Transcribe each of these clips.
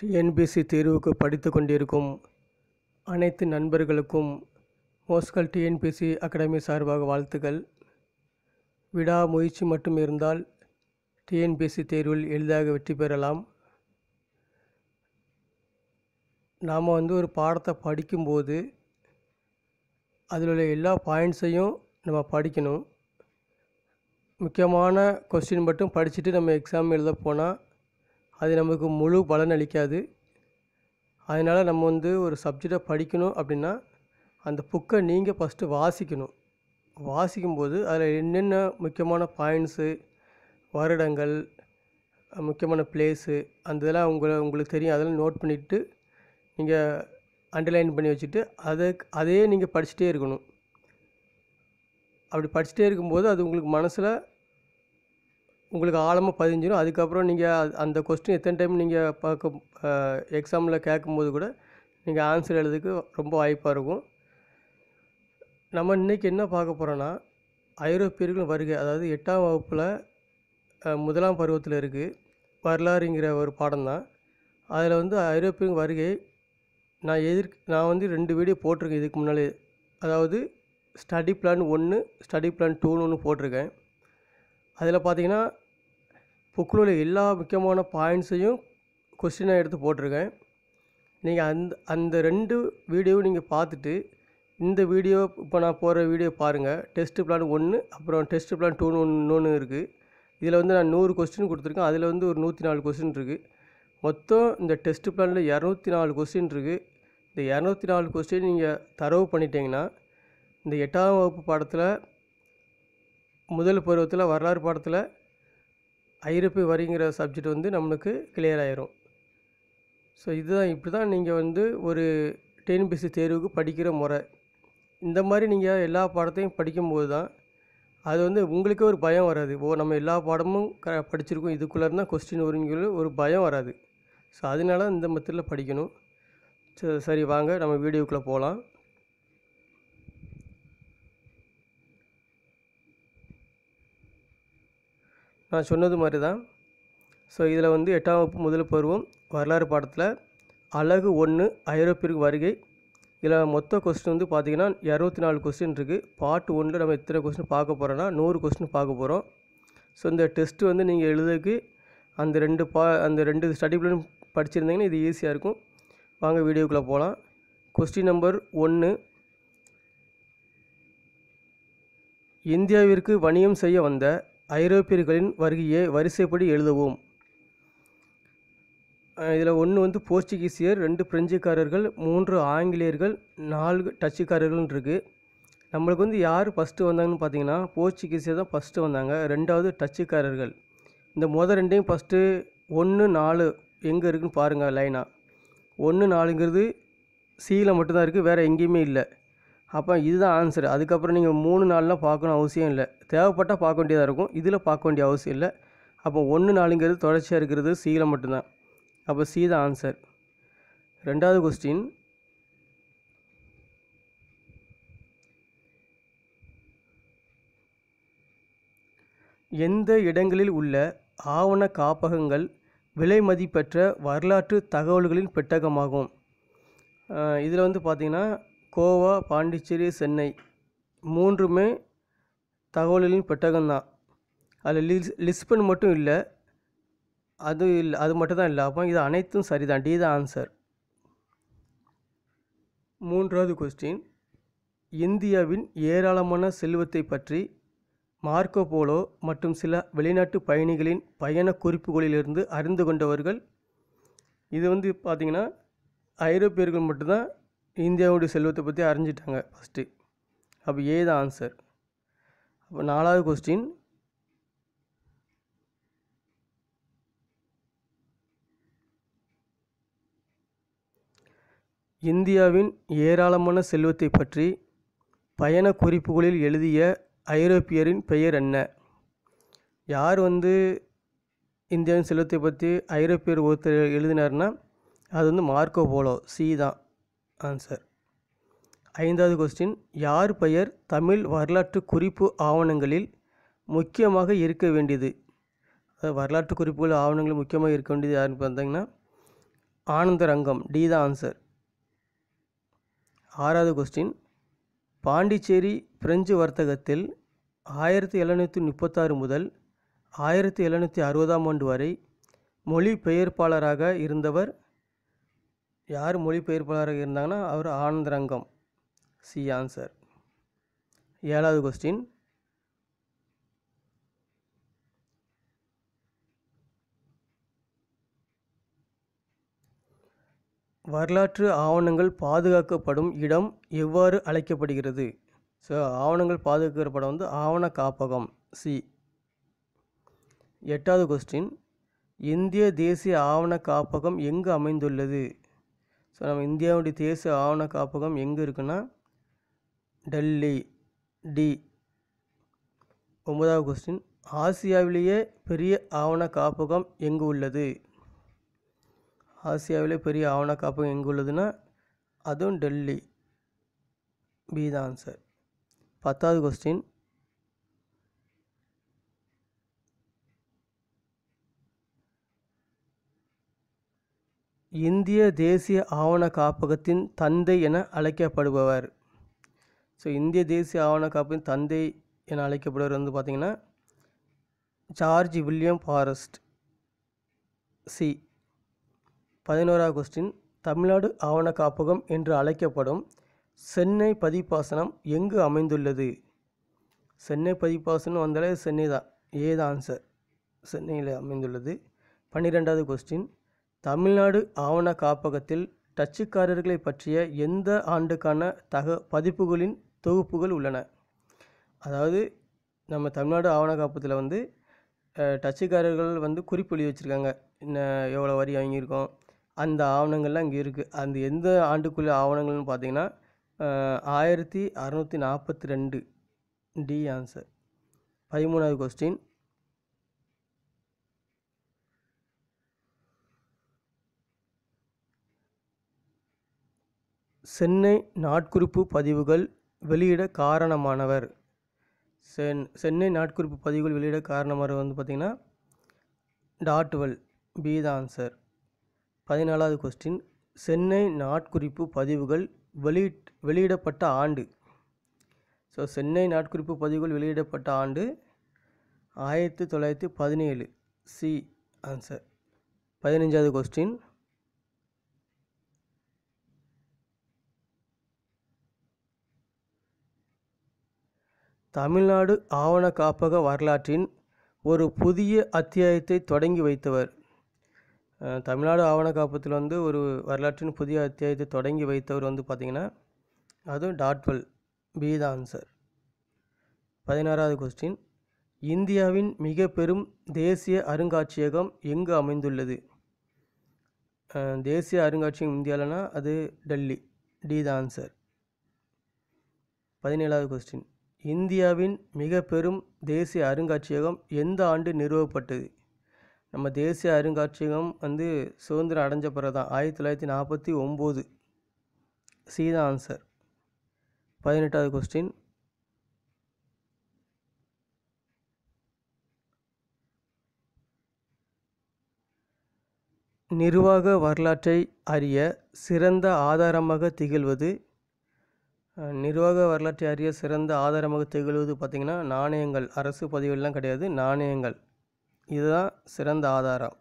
TNPSC தேர்வுக்கு படித்து கொண்டிருக்கும் அனைத்து நண்பர்களுக்கும் மோஸ்கல் டிஎன்பிசி அகாடமி சார்பாக வாழ்த்துக்கள் விடா முயற்சி மட்டும் இருந்தால் டிஎன்பிசி தேர்வில் எளிதாக வெற்றி பெறலாம் நாம் வந்து ஒரு பாடத்தை படிக்கும்போது அதில் உள்ள எல்லா பாயிண்ட்ஸையும் நம்ம படிக்கணும் முக்கியமான கொஸ்டின் மட்டும் படிச்சுட்டு நம்ம எக்ஸாம் எழுத போனால் அது நமக்கு முழு பலன் அளிக்காது அதனால் நம்ம வந்து ஒரு சப்ஜெக்டை படிக்கணும் அப்படின்னா அந்த புக்கை நீங்கள் ஃபஸ்ட்டு வாசிக்கணும் வாசிக்கும்போது அதில் என்னென்ன முக்கியமான பாயிண்ட்ஸு வருடங்கள் முக்கியமான பிளேஸு அந்த இதெல்லாம் உங்களை உங்களுக்கு தெரியும் அதெல்லாம் நோட் பண்ணிவிட்டு நீங்கள் அண்டர்லைன் பண்ணி வச்சுட்டு அதை அதையே நீங்கள் படிச்சுட்டே இருக்கணும் அப்படி படிச்சுட்டே இருக்கும்போது அது உங்களுக்கு மனசில் உங்களுக்கு ஆழமாக பதிஞ்சிடும் அதுக்கப்புறம் நீங்கள் அந்த கொஸ்டின் எத்தனை டைம் நீங்கள் பார்க்க எக்ஸாமில் கேட்கும்போது கூட நீங்கள் ஆன்சர் எழுதுக்கு ரொம்ப வாய்ப்பாக இருக்கும் நம்ம இன்றைக்கி என்ன பார்க்க போகிறோன்னா ஐரோப்பியர்கள் வருகை அதாவது எட்டாம் வகுப்பில் முதலாம் பருவத்தில் இருக்குது வரலாறுங்கிற ஒரு பாடம் தான் அதில் வந்து ஐரோப்பியன் வருகை நான் எதிர் நான் வந்து ரெண்டு வீடியோ போட்டிருக்கேன் இதுக்கு முன்னாலே அதாவது ஸ்டடி பிளான் ஒன்று ஸ்டடி பிளான் டூன்னு ஒன்று போட்டிருக்கேன் அதில் பார்த்தீங்கன்னா புக்கில் உள்ள எல்லா முக்கியமான பாயிண்ட்ஸையும் கொஸ்டினாக எடுத்து போட்டிருக்கேன் நீங்கள் அந்த அந்த ரெண்டு வீடியோவும் நீங்கள் பார்த்துட்டு இந்த வீடியோ இப்போ நான் போகிற வீடியோ பாருங்கள் டெஸ்ட்டு பிளான் ஒன்று அப்புறம் டெஸ்ட் பிளான் டூன்னு ஒன்று இன்னொன்று இருக்குது இதில் வந்து நான் நூறு கொஸ்டின் கொடுத்துருக்கேன் அதில் வந்து ஒரு நூற்றி நாலு கொஸ்டின் இருக்குது மொத்தம் இந்த டெஸ்ட் பிளானில் இரநூத்தி நாலு கொஸ்டின் இருக்குது இந்த இரநூத்தி நாலு கொஸ்டின் நீங்கள் தரவு பண்ணிட்டீங்கன்னா இந்த எட்டாம் வகுப்பு பாடத்தில் முதல் பருவத்தில் வரலாறு பாடத்தில் ஐரோப்பிய வரிங்கிற சப்ஜெக்ட் வந்து நம்மளுக்கு கிளியர் ஆயிரும் ஸோ இதுதான் இப்படி தான் நீங்கள் வந்து ஒரு டிஎன்பிஎஸ்சி தேர்வுக்கு படிக்கிற முறை இந்த மாதிரி நீங்கள் எல்லா பாடத்தையும் படிக்கும்போது தான் அது வந்து உங்களுக்கே ஒரு பயம் வராது ஓ நம்ம எல்லா பாடமும் க படிச்சிருக்கோம் இதுக்குள்ளே இருந்தால் கொஸ்டின் வருங்கிற ஒரு பயம் வராது ஸோ அதனால இந்த மத்தியில் படிக்கணும் சரி வாங்க நம்ம வீடியோக்குள்ளே போகலாம் நான் சொன்னது மாதிரி தான் ஸோ இதில் வந்து எட்டாம் வகுப்பு முதல் பருவம் வரலாறு பாடத்தில் அழகு ஒன்று ஐரோப்பியருக்கு வருகை இதில் மொத்த கொஸ்டின் வந்து பார்த்திங்கன்னா இரநூத்தி நாலு கொஸ்டின் இருக்குது பாட்டு ஒன்றில் நம்ம எத்தனை கொஸ்டின் பார்க்க போகிறோன்னா நூறு கொஸ்டின் பார்க்க போகிறோம் ஸோ இந்த டெஸ்ட்டு வந்து நீங்கள் எழுதுக்கு அந்த ரெண்டு பா அந்த ரெண்டு ஸ்டடி பிளான் படிச்சிருந்தீங்கன்னா இது ஈஸியாக இருக்கும் வாங்க வீடியோக்குள்ளே போகலாம் கொஸ்டின் நம்பர் ஒன்று இந்தியாவிற்கு வணிகம் செய்ய வந்த ஐரோப்பியர்களின் வருகையை வரிசைப்படி எழுதுவோம் இதில் ஒன்று வந்து போர்ச்சுகீசியர் ரெண்டு பிரெஞ்சுக்காரர்கள் மூன்று ஆங்கிலேயர்கள் நாலு டச்சுக்காரர்கள்னு இருக்குது நம்மளுக்கு வந்து யார் ஃபஸ்ட்டு வந்தாங்கன்னு பார்த்தீங்கன்னா போர்ச்சுகீசியர் தான் ஃபஸ்ட்டு வந்தாங்க ரெண்டாவது டச்சுக்காரர்கள் இந்த மொதல் ரெண்டையும் ஃபஸ்ட்டு ஒன்று நாலு எங்கே இருக்குதுன்னு பாருங்கள் லைனாக ஒன்று நாலுங்கிறது சீயில் மட்டும்தான் இருக்குது வேறு எங்கேயுமே இல்லை அப்போ இதுதான் ஆன்சர் அதுக்கப்புறம் நீங்கள் மூணு நாளெலாம் பார்க்கணும் அவசியம் இல்லை தேவைப்பட்டால் பார்க்க வேண்டியதாக இருக்கும் இதில் பார்க்க வேண்டிய அவசியம் இல்லை அப்போ ஒன்று நாளுங்கிறது தொடர்ச்சியாக இருக்கிறது சீல மட்டும்தான் அப்போ சி தான் ஆன்சர் ரெண்டாவது கொஸ்டின் எந்த இடங்களில் உள்ள ஆவண காப்பகங்கள் விலை மதிப்பற்ற வரலாற்று தகவல்களின் பெட்டகமாகும் இதில் வந்து பார்த்திங்கன்னா கோவா பாண்டிச்சேரி சென்னை மூன்றுமே தகவல்களின் பெட்டகம்தான் அதில் அதில் லிஸ் லிஸ்பன் மட்டும் இல்லை அது இல்லை அது மட்டும் தான் இல்லை அப்போ இது அனைத்தும் சரி தான் டி தான் ஆன்சர் மூன்றாவது கொஸ்டின் இந்தியாவின் ஏராளமான செல்வத்தை பற்றி மார்க்கோ போலோ மற்றும் சில வெளிநாட்டு பயணிகளின் பயண குறிப்புகளிலிருந்து அறிந்து கொண்டவர்கள் இது வந்து பார்த்திங்கன்னா ஐரோப்பியர்கள் மட்டும்தான் இந்தியாவுடைய செல்வத்தை பற்றி அறிஞ்சிட்டாங்க ஃபஸ்ட்டு அப்போ ஏ தான் ஆன்சர் அப்போ நாலாவது கொஸ்டின் இந்தியாவின் ஏராளமான செல்வத்தை பற்றி பயண குறிப்புகளில் எழுதிய ஐரோப்பியரின் பெயர் என்ன யார் வந்து இந்தியாவின் செல்வத்தை பற்றி ஐரோப்பியர் ஒருத்தர் எழுதினார்னா அது வந்து மார்க்கோ போலோ சி தான் ஆன்சர் ஐந்தாவது கொஸ்டின் யார் பெயர் தமிழ் வரலாற்று குறிப்பு ஆவணங்களில் முக்கியமாக இருக்க வேண்டியது வரலாற்று குறிப்புகள் ஆவணங்கள் முக்கியமாக இருக்க வேண்டியது யாருன்னு பார்த்தீங்கன்னா ஆனந்தரங்கம் டி தான் ஆன்சர் ஆறாவது கொஸ்டின் பாண்டிச்சேரி பிரெஞ்சு வர்த்தகத்தில் ஆயிரத்தி எழுநூற்றி முப்பத்தாறு முதல் ஆயிரத்தி எழுநூற்றி அறுபதாம் ஆண்டு வரை மொழி பெயர்ப்பாளராக இருந்தவர் யார் மொழிபெயர்ப்பாளராக இருந்தாங்கன்னா அவர் ஆனந்தரங்கம் சி ஆன்சர் ஏழாவது கொஸ்டின் வரலாற்று ஆவணங்கள் பாதுகாக்கப்படும் இடம் எவ்வாறு அழைக்கப்படுகிறது ஸோ ஆவணங்கள் பாதுகாக்கிற படம் வந்து ஆவண காப்பகம் சி எட்டாவது கொஸ்டின் இந்திய தேசிய ஆவண காப்பகம் எங்கு அமைந்துள்ளது ஸோ நம்ம இந்தியாவுடைய தேசிய ஆவண காப்பகம் எங்கே இருக்குன்னா டெல்லி டி ஒன்பதாவது கொஸ்டின் ஆசியாவிலேயே பெரிய ஆவண காப்பகம் எங்கு உள்ளது ஆசியாவிலே பெரிய ஆவண காப்பகம் எங்கே உள்ளதுன்னா அதுவும் டெல்லி பி தான் ஆன்சர் பத்தாவது கொஸ்டின் இந்திய தேசிய ஆவண காப்பகத்தின் தந்தை என அழைக்கப்படுபவர் ஸோ இந்திய தேசிய ஆவண காப்பகத்தின் தந்தை என அழைக்கப்படுவர் வந்து பார்த்திங்கன்னா ஜார்ஜ் வில்லியம் ஃபாரஸ்ட் சி பதினோரா கொஸ்டின் தமிழ்நாடு ஆவண காப்பகம் என்று அழைக்கப்படும் சென்னை பதிப்பாசனம் எங்கு அமைந்துள்ளது சென்னை பதிப்பாசனம் வந்தாலே சென்னை தான் ஏதான் சார் ஆன்சர் சென்னையில் அமைந்துள்ளது பன்னிரெண்டாவது கொஸ்டின் தமிழ்நாடு ஆவண காப்பகத்தில் டச்சுக்காரர்களை பற்றிய எந்த ஆண்டுக்கான தக பதிப்புகளின் தொகுப்புகள் உள்ளன அதாவது நம்ம தமிழ்நாடு ஆவண காப்பகத்தில் வந்து டச்சுக்காரர்கள் வந்து குறிப்பு எழுதி வச்சுருக்காங்க எவ்வளோ வரி வாங்கியிருக்கோம் அந்த ஆவணங்கள்லாம் இங்கே இருக்குது அந்த எந்த ஆண்டுக்குள்ளே ஆவணங்கள்னு பார்த்தீங்கன்னா ஆயிரத்தி அறநூற்றி நாற்பத்தி ரெண்டு டி ஆன்சர் பதிமூணாவது கொஸ்டின் சென்னை நாட்குறிப்பு பதிவுகள் வெளியிட காரணமானவர் சென் சென்னை நாட்குறிப்பு பதிவுகள் வெளியிட காரணமானவர் வந்து பார்த்திங்கன்னா டாட்வெல் பி த ஆன்சர் பதினாலாவது கொஸ்டின் சென்னை நாட்குறிப்பு பதிவுகள் வெளியிட் வெளியிடப்பட்ட ஆண்டு ஸோ சென்னை நாட்குறிப்பு பதிவுகள் வெளியிடப்பட்ட ஆண்டு ஆயிரத்தி தொள்ளாயிரத்தி பதினேழு சி ஆன்சர் பதினஞ்சாவது கொஸ்டின் தமிழ்நாடு ஆவண காப்பக வரலாற்றின் ஒரு புதிய அத்தியாயத்தை தொடங்கி வைத்தவர் தமிழ்நாடு ஆவண காப்பகத்தில் வந்து ஒரு வரலாற்றின் புதிய அத்தியாயத்தை தொடங்கி வைத்தவர் வந்து பார்த்திங்கன்னா அதுவும் டாட்வெல் பி த ஆன்சர் பதினாறாவது கொஸ்டின் இந்தியாவின் மிக பெரும் தேசிய அருங்காட்சியகம் எங்கு அமைந்துள்ளது தேசிய அருங்காட்சியகம் இந்தியாவில்னா அது டெல்லி டி த ஆன்சர் பதினேழாவது கொஸ்டின் இந்தியாவின் மிக பெரும் தேசிய அருங்காட்சியகம் எந்த ஆண்டு நிறுவப்பட்டது நம்ம தேசிய அருங்காட்சியகம் வந்து சுதந்திரம் அடைஞ்ச பிறகு தான் ஆயிரத்தி தொள்ளாயிரத்தி நாற்பத்தி ஒம்பது சீதா ஆன்சர் பதினெட்டாவது கொஸ்டின் நிர்வாக வரலாற்றை அறிய சிறந்த ஆதாரமாக திகழ்வது நிர்வாக வரலாற்றை அறிய சிறந்த ஆதாரமாக திகழ்வது பார்த்திங்கன்னா நாணயங்கள் அரசு பதிவுலாம் கிடையாது நாணயங்கள் இதுதான் சிறந்த ஆதாரம்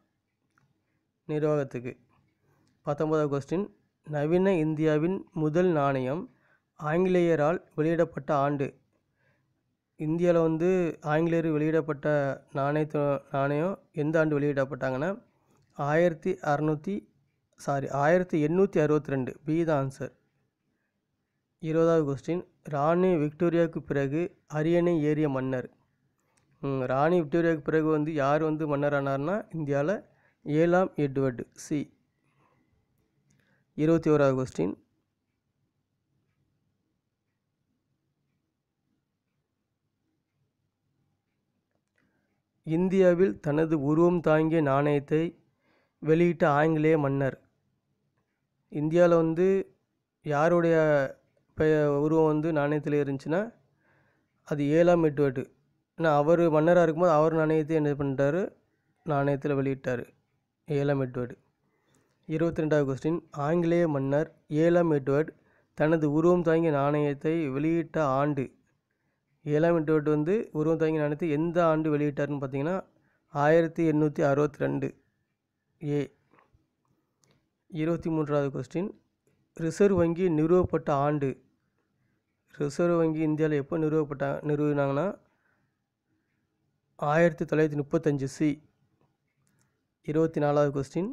நிர்வாகத்துக்கு பத்தொன்பதாவது கொஸ்டின் நவீன இந்தியாவின் முதல் நாணயம் ஆங்கிலேயரால் வெளியிடப்பட்ட ஆண்டு இந்தியாவில் வந்து ஆங்கிலேயர் வெளியிடப்பட்ட நாணயத்த நாணயம் எந்த ஆண்டு வெளியிடப்பட்டாங்கன்னா ஆயிரத்தி அறநூற்றி சாரி ஆயிரத்தி எண்ணூற்றி அறுபத்தி ரெண்டு பி தான் ஆன்சர் இருபதாவது கொஸ்டின் ராணி விக்டோரியாவுக்கு பிறகு அரியணை ஏறிய மன்னர் ராணி விக்டோரியாவுக்கு பிறகு வந்து யார் வந்து மன்னர் ஆனார்னா இந்தியாவில் ஏழாம் எட்வர்டு சி இருபத்தி ஓராவது கொஸ்டின் இந்தியாவில் தனது உருவம் தாங்கிய நாணயத்தை வெளியிட்ட ஆங்கிலேய மன்னர் இந்தியாவில் வந்து யாருடைய உருவம் வந்து நாணயத்தில் இருந்துச்சுன்னா அது ஏழாம் எட்டுவாட்டு ஏன்னா அவர் மன்னராக இருக்கும்போது அவர் நாணயத்தை என்ன பண்ணிட்டார் நாணயத்தில் வெளியிட்டார் ஏழாம் எட்டுவாடு இருபத்தி ரெண்டாவது கொஸ்டின் ஆங்கிலேய மன்னர் ஏழாம் எட்டுவாட் தனது உருவம் தாங்கிய நாணயத்தை வெளியிட்ட ஆண்டு ஏழாம் எட்டுவாட் வந்து உருவம் தாங்கிய நாணயத்தை எந்த ஆண்டு வெளியிட்டார்னு பார்த்தீங்கன்னா ஆயிரத்தி எண்ணூற்றி அறுபத்தி ரெண்டு ஏ இருபத்தி மூன்றாவது கொஸ்டின் ரிசர்வ் வங்கி நிறுவப்பட்ட ஆண்டு ரிசர்வ் வங்கி இந்தியாவில் எப்போ நிறுவப்பட்டா நிறுவினாங்கன்னா ஆயிரத்தி தொள்ளாயிரத்தி முப்பத்தஞ்சு சி இருபத்தி நாலாவது கொஸ்டின்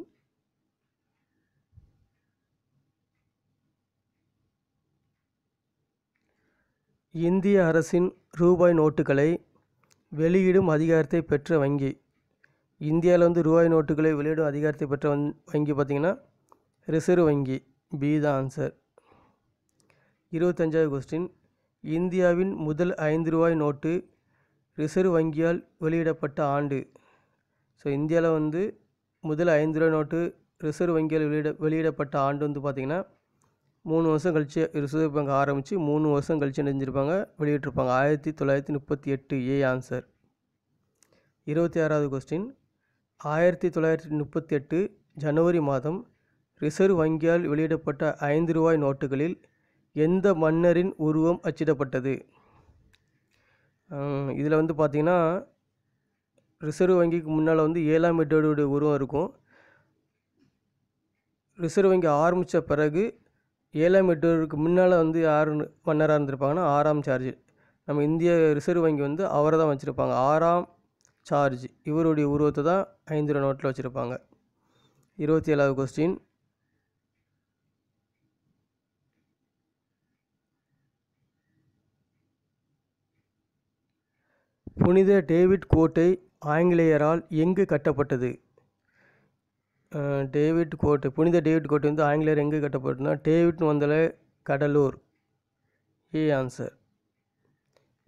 இந்திய அரசின் ரூபாய் நோட்டுகளை வெளியிடும் அதிகாரத்தை பெற்ற வங்கி இந்தியாவில் வந்து ரூபாய் நோட்டுகளை வெளியிடும் அதிகாரத்தை பெற்ற வங்கி பார்த்திங்கன்னா ரிசர்வ் வங்கி பி தான் ஆன்சர் இருபத்தஞ்சாவது கொஸ்டின் இந்தியாவின் முதல் ஐந்து ரூபாய் நோட்டு ரிசர்வ் வங்கியால் வெளியிடப்பட்ட ஆண்டு ஸோ இந்தியாவில் வந்து முதல் ஐந்து ரூபாய் நோட்டு ரிசர்வ் வங்கியால் வெளியிட வெளியிடப்பட்ட ஆண்டு வந்து பார்த்திங்கன்னா மூணு வருஷம் கழித்து ரிசர்வ் பேங்க் ஆரம்பித்து மூணு வருஷம் கழித்து நினைஞ்சிருப்பாங்க வெளியிட்டிருப்பாங்க ஆயிரத்தி தொள்ளாயிரத்தி முப்பத்தி எட்டு ஏ ஆன்சர் இருபத்தி ஆறாவது கொஸ்டின் ஆயிரத்தி தொள்ளாயிரத்தி முப்பத்தி எட்டு ஜனவரி மாதம் ரிசர்வ் வங்கியால் வெளியிடப்பட்ட ஐந்து ரூபாய் நோட்டுகளில் எந்த மன்னரின் உருவம் அச்சிடப்பட்டது இதில் வந்து பார்த்தீங்கன்னா ரிசர்வ் வங்கிக்கு முன்னால் வந்து ஏழாம் எட்டோடைய உருவம் இருக்கும் ரிசர்வ் வங்கி ஆரம்பித்த பிறகு ஏழாம் எட்டோருக்கு முன்னால் வந்து யார் மன்னராக இருந்திருப்பாங்கன்னா ஆறாம் சார்ஜ் நம்ம இந்திய ரிசர்வ் வங்கி வந்து அவரை தான் வச்சுருப்பாங்க ஆறாம் சார்ஜ் இவருடைய உருவத்தை தான் ஐந்து ரூபா நோட்டில் வச்சுருப்பாங்க இருபத்தி ஏழாவது கொஸ்டின் புனித டேவிட் கோட்டை ஆங்கிலேயரால் எங்கு கட்டப்பட்டது டேவிட் கோட்டை புனித டேவிட் கோட்டை வந்து ஆங்கிலேயர் எங்கு கட்டப்பட்டதுன்னா டேவிட் வந்தல கடலூர் ஏ ஆன்சர்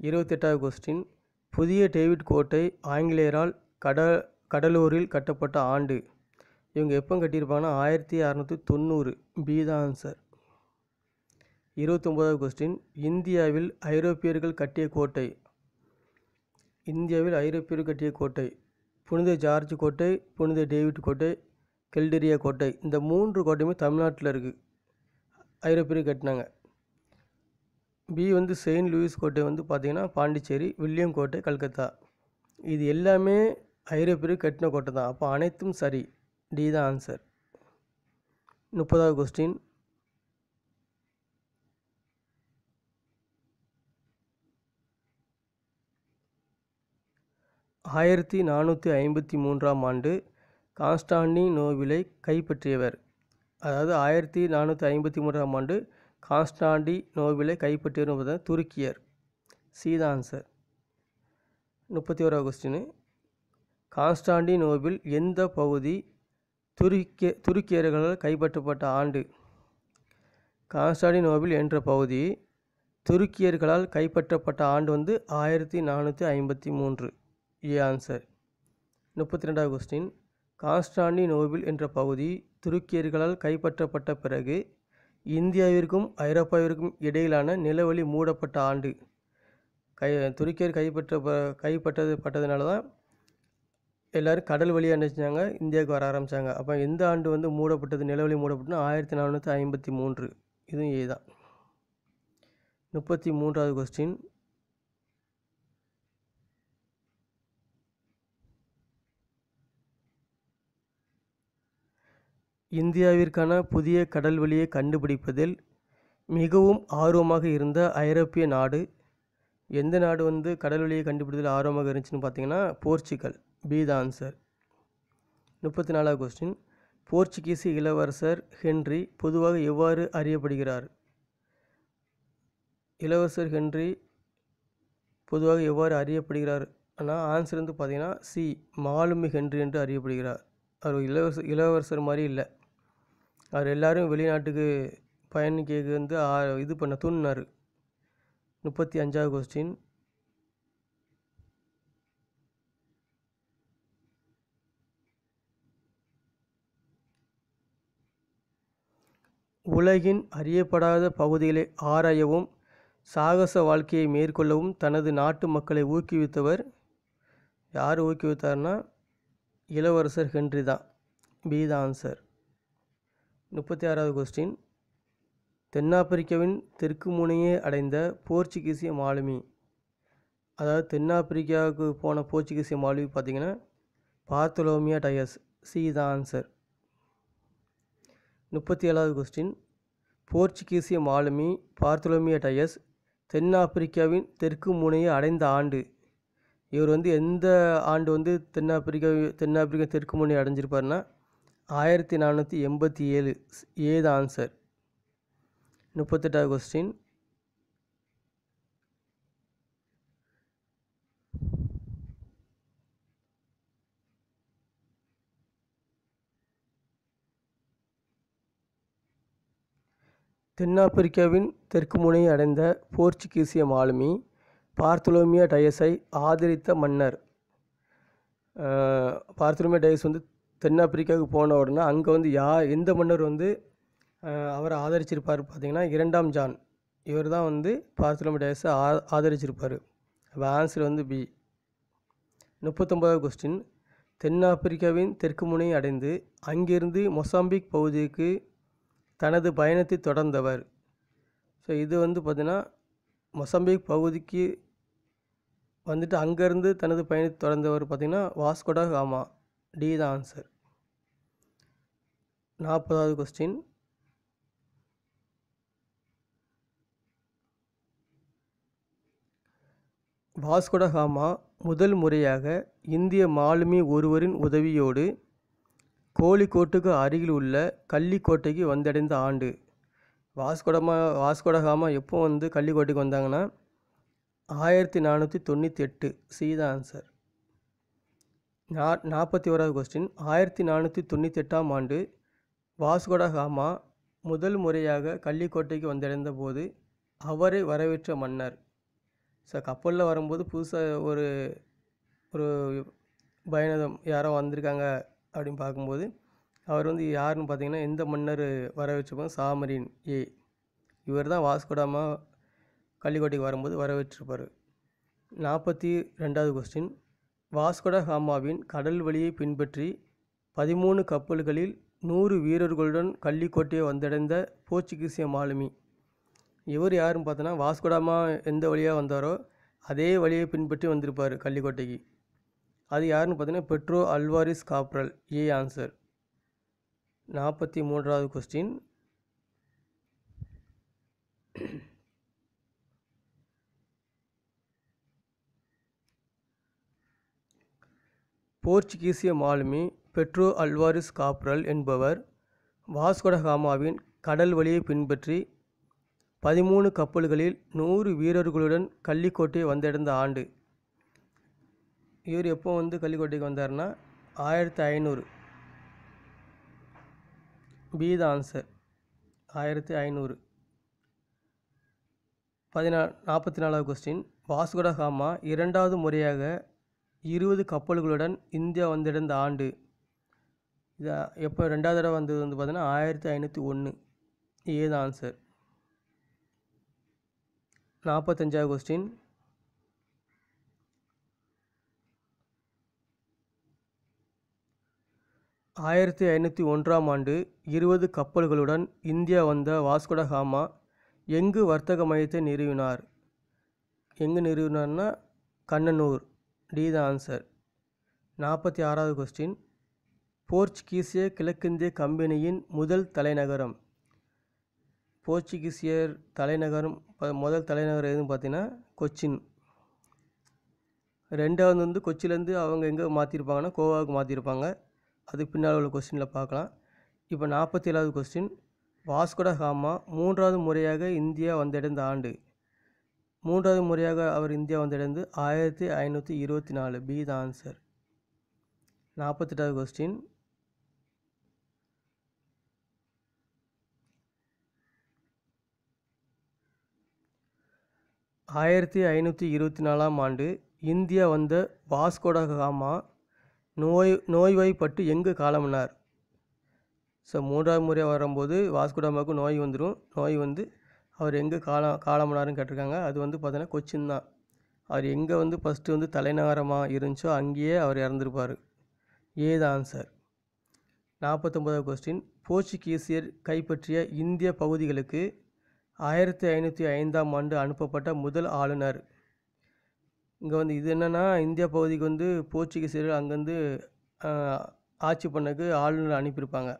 இருபத்தெட்டாவது கொஸ்டின் புதிய டேவிட் கோட்டை ஆங்கிலேயரால் கட கடலூரில் கட்டப்பட்ட ஆண்டு இவங்க எப்போ கட்டியிருப்பாங்கன்னா ஆயிரத்தி அறநூற்றி தொண்ணூறு பி தான் ஆன்சர் இருபத்தொம்போதாவது கொஸ்டின் இந்தியாவில் ஐரோப்பியர்கள் கட்டிய கோட்டை இந்தியாவில் ஐரோப்பியர் கட்டிய கோட்டை புனித ஜார்ஜ் கோட்டை புனித டேவிட் கோட்டை கெல்டெரியா கோட்டை இந்த மூன்று கோட்டையுமே தமிழ்நாட்டில் இருக்குது ஐரோப்பியர் கட்டினாங்க பி வந்து செயின்ட் லூயிஸ் கோட்டை வந்து பார்த்திங்கன்னா பாண்டிச்சேரி வில்லியம் கோட்டை கல்கத்தா இது எல்லாமே ஐரோப்பியர் கட்டின கோட்டை தான் அப்போ அனைத்தும் சரி டி தான் ஆன்சர் முப்பதாவது கொஸ்டின் ஆயிரத்தி நானூற்றி ஐம்பத்தி மூன்றாம் ஆண்டு கான்ஸ்டாண்டினோவிலை கைப்பற்றியவர் அதாவது ஆயிரத்தி நானூற்றி ஐம்பத்தி மூன்றாம் ஆண்டு நோவிலை கைப்பற்றியவர் துருக்கியர் சீதா ஆன்சர் முப்பத்தி ஓராவது கொஸ்டின் நோவில் எந்த பகுதி துருக்கிய துருக்கியர்களால் கைப்பற்றப்பட்ட ஆண்டு நோவில் என்ற பகுதி துருக்கியர்களால் கைப்பற்றப்பட்ட ஆண்டு வந்து ஆயிரத்தி நானூற்றி ஐம்பத்தி மூன்று ஏ ஆன்சர் முப்பத்தி ரெண்டாவது கொஸ்டின் கான்ஸ்டாண்டி நோபில் என்ற பகுதி துருக்கியர்களால் கைப்பற்றப்பட்ட பிறகு இந்தியாவிற்கும் ஐரோப்பாவிற்கும் இடையிலான நிலவழி மூடப்பட்ட ஆண்டு கை துருக்கியர் கைப்பற்ற கைப்பற்றது பட்டதுனால தான் எல்லோரும் கடல் வழியாக நினச்சாங்க இந்தியாவுக்கு வர ஆரம்பித்தாங்க அப்போ எந்த ஆண்டு வந்து மூடப்பட்டது நிலவழி மூடப்பட்டதுன்னா ஆயிரத்தி நானூற்றி ஐம்பத்தி மூன்று இதுவும் ஏ தான் முப்பத்தி மூன்றாவது கொஸ்டின் இந்தியாவிற்கான புதிய கடல்வழியை கண்டுபிடிப்பதில் மிகவும் ஆர்வமாக இருந்த ஐரோப்பிய நாடு எந்த நாடு வந்து வழியை கண்டுபிடிப்பதில் ஆர்வமாக இருந்துச்சுன்னு பார்த்தீங்கன்னா போர்ச்சுகல் பி த ஆன்சர் முப்பத்தி நாலாவது கொஸ்டின் போர்ச்சுகீஸ் இளவரசர் ஹென்றி பொதுவாக எவ்வாறு அறியப்படுகிறார் இளவரசர் ஹென்றி பொதுவாக எவ்வாறு அறியப்படுகிறார் ஆனால் ஆன்சர் வந்து பார்த்திங்கன்னா சி மாலுமி ஹென்றி என்று அறியப்படுகிறார் அவர் இளவரசர் இளவரசர் மாதிரி இல்லை அவர் எல்லாரும் வெளிநாட்டுக்கு பயணிக்க வந்து இது பண்ண தூண்டினார் முப்பத்தி அஞ்சாவது கொஸ்டின் உலகின் அறியப்படாத பகுதிகளை ஆராயவும் சாகச வாழ்க்கையை மேற்கொள்ளவும் தனது நாட்டு மக்களை ஊக்குவித்தவர் யார் ஊக்குவித்தார்னா இளவரசர் ஹென்றி தான் பி த ஆன்சர் முப்பத்தி ஆறாவது கொஸ்டின் தென்னாப்பிரிக்காவின் தெற்கு முனையை அடைந்த போர்ச்சுகீசிய மாலுமி அதாவது தென்னாப்பிரிக்காவுக்கு போன போர்ச்சுகீசிய மாலுமி பார்த்திங்கன்னா பார்த்தலோமியா டயஸ் சி தான் ஆன்சர் முப்பத்தி ஏழாவது கொஸ்டின் போர்ச்சுகீசிய மாலுமி பார்த்தலோமியா டயஸ் தென்னாப்பிரிக்காவின் தெற்கு முனையை அடைந்த ஆண்டு இவர் வந்து எந்த ஆண்டு வந்து தென்னாப்பிரிக்கா தென்னாப்பிரிக்கா தெற்கு முனையை அடைஞ்சிருப்பாருன்னா ஆயிரத்தி நானூற்றி எண்பத்தி ஏழு ஏ த ஆன்சர் முப்பத்தெட்டாவது கொஸ்டின் தென்னாப்பிரிக்காவின் தெற்கு முனையை அடைந்த போர்ச்சுகீசிய மாலுமி பார்த்தலோமியா டயஸை ஆதரித்த மன்னர் பார்த்தலோமியா டயஸ் வந்து தென்னாப்பிரிக்காவுக்கு போன உடனே அங்கே வந்து யா எந்த மன்னர் வந்து அவரை ஆதரிச்சிருப்பார் பார்த்தீங்கன்னா இரண்டாம் ஜான் இவர் தான் வந்து டேஸை ஆ ஆதரிச்சிருப்பார் அப்போ ஆன்சர் வந்து பி முப்பத்தொம்பதாவது கொஸ்டின் தென்னாப்பிரிக்காவின் தெற்கு முனையை அடைந்து அங்கிருந்து மொசாம்பிக் பகுதிக்கு தனது பயணத்தை தொடர்ந்தவர் ஸோ இது வந்து பார்த்திங்கன்னா மொசாம்பிக் பகுதிக்கு வந்துட்டு அங்கேருந்து தனது பயணத்தை தொடர்ந்தவர் பார்த்திங்கன்னா வாஸ்கோடா காமா டி தான் ஆன்சர் நாற்பதாவது கொஸ்டின் வாஸ்கோடகாமா முதல் முறையாக இந்திய மாலுமி ஒருவரின் உதவியோடு கோழிக்கோட்டுக்கு அருகில் உள்ள கள்ளிக்கோட்டைக்கு வந்தடைந்த ஆண்டு வாஸ்கோடமா வாஸ்கோடகாமா எப்போ வந்து கள்ளிக்கோட்டைக்கு வந்தாங்கன்னா ஆயிரத்தி நானூற்றி தொண்ணூற்றி எட்டு சி தான் ஆன்சர் நா நாற்பத்தி ஓராவது கொஸ்டின் ஆயிரத்தி நானூற்றி தொண்ணூற்றி எட்டாம் ஆண்டு வாஸ்கோட காமா முதல் முறையாக கள்ளிக்கோட்டைக்கு வந்தடைந்த போது அவரை வரவேற்ற மன்னர் ஸோ கப்பலில் வரும்போது புதுசாக ஒரு ஒரு பயணம் யாரோ வந்திருக்காங்க அப்படின்னு பார்க்கும்போது அவர் வந்து யாருன்னு பார்த்தீங்கன்னா எந்த மன்னர் வரவேற்றிருப்போம் சாமரின் ஏ இவர் தான் வாஸ்கோடாமா கள்ளிக்கோட்டைக்கு வரும்போது வரவேற்றிருப்பார் நாற்பத்தி ரெண்டாவது கொஸ்டின் வாஸ்கோடா ஹாமாவின் கடல் வழியை பின்பற்றி பதிமூணு கப்பல்களில் நூறு வீரர்களுடன் கள்ளிக்கோட்டையை வந்தடைந்த போர்ச்சுகீசிய மாலுமி இவர் யாருன்னு பார்த்தோன்னா வாஸ்கோடாமா எந்த வழியாக வந்தாரோ அதே வழியை பின்பற்றி வந்திருப்பார் கள்ளிக்கோட்டைக்கு அது யாருன்னு பார்த்தீங்கன்னா Pedro Alvares Cabral A answer நாற்பத்தி மூன்றாவது கொஸ்டின் போர்ச்சுகீசிய மாலுமி பெட்ரோ அல்வாரிஸ் காப்ரல் என்பவர் வாஸ்கொடகாமாவின் கடல் வழியை பின்பற்றி பதிமூணு கப்பல்களில் நூறு வீரர்களுடன் கள்ளிக்கோட்டை வந்தடைந்த ஆண்டு இவர் எப்போ வந்து கள்ளிக்கோட்டைக்கு வந்தார்னா ஆயிரத்தி ஐநூறு பி த ஆன்சர் ஆயிரத்தி ஐநூறு பதினா நாற்பத்தி நாலாவது கொஸ்டின் வாஸ்கொடகாமா இரண்டாவது முறையாக இருபது கப்பல்களுடன் இந்தியா வந்திருந்த ஆண்டு இது எப்போ ரெண்டாவது தடவை வந்தது வந்து பார்த்தீங்கன்னா ஆயிரத்தி ஐநூற்றி ஒன்று தான் ஆன்சர் நாற்பத்தஞ்சாவது கொஸ்டின் ஆயிரத்தி ஐநூற்றி ஒன்றாம் ஆண்டு இருபது கப்பல்களுடன் இந்தியா வந்த வாஸ்கோட ஹாமா எங்கு வர்த்தக மையத்தை நிறுவினார் எங்கு நிறுவினார்னா கண்ணனூர் டி த ஆன்சர் நாற்பத்தி ஆறாவது கொஸ்டின் போர்ச்சுகீசிய கிழக்கிந்திய கம்பெனியின் முதல் தலைநகரம் போர்ச்சுகீசியர் தலைநகரம் முதல் தலைநகரம் எதுன்னு பார்த்தீங்கன்னா கொச்சின் ரெண்டாவது வந்து கொச்சிலேருந்து அவங்க எங்கே மாற்றிருப்பாங்கன்னா கோவாவுக்கு மாற்றிருப்பாங்க அதுக்கு பின்னால் உள்ள கொஸ்டினில் பார்க்கலாம் இப்போ நாற்பத்தி ஏழாவது கொஸ்டின் வாஸ்கோட ஹாமா மூன்றாவது முறையாக இந்தியா வந்தடைந்த ஆண்டு மூன்றாவது முறையாக அவர் இந்தியா வந்தடைந்து ஆயிரத்தி ஐநூற்றி இருபத்தி நாலு பி த ஆன்சர் நாற்பத்தெட்டாவது கொஸ்டின் ஆயிரத்தி ஐநூற்றி இருபத்தி நாலாம் ஆண்டு இந்தியா வந்த வாஸ்கோடகாமா நோய் நோய்வாய்ப்பட்டு எங்கு காலமினார் ஸோ மூன்றாவது முறையாக வரும்போது வாஸ்கோடாமாவுக்கு நோய் வந்துடும் நோய் வந்து அவர் எங்கே கால காலமனாருன்னு கேட்டிருக்காங்க அது வந்து பார்த்தோன்னா கொச்சின் தான் அவர் எங்கே வந்து ஃபஸ்ட்டு வந்து தலைநகரமாக இருந்துச்சோ அங்கேயே அவர் இறந்துருப்பார் ஏது ஆன்சர் நாற்பத்தொம்போதாவது கொஸ்டின் போர்ச்சுகீசியர் கைப்பற்றிய இந்திய பகுதிகளுக்கு ஆயிரத்தி ஐநூற்றி ஐந்தாம் ஆண்டு அனுப்பப்பட்ட முதல் ஆளுநர் இங்கே வந்து இது என்னென்னா இந்தியா பகுதிக்கு வந்து போர்ச்சுகீசியர்கள் அங்கேருந்து ஆட்சி பண்ணக்கு ஆளுநர் அனுப்பியிருப்பாங்க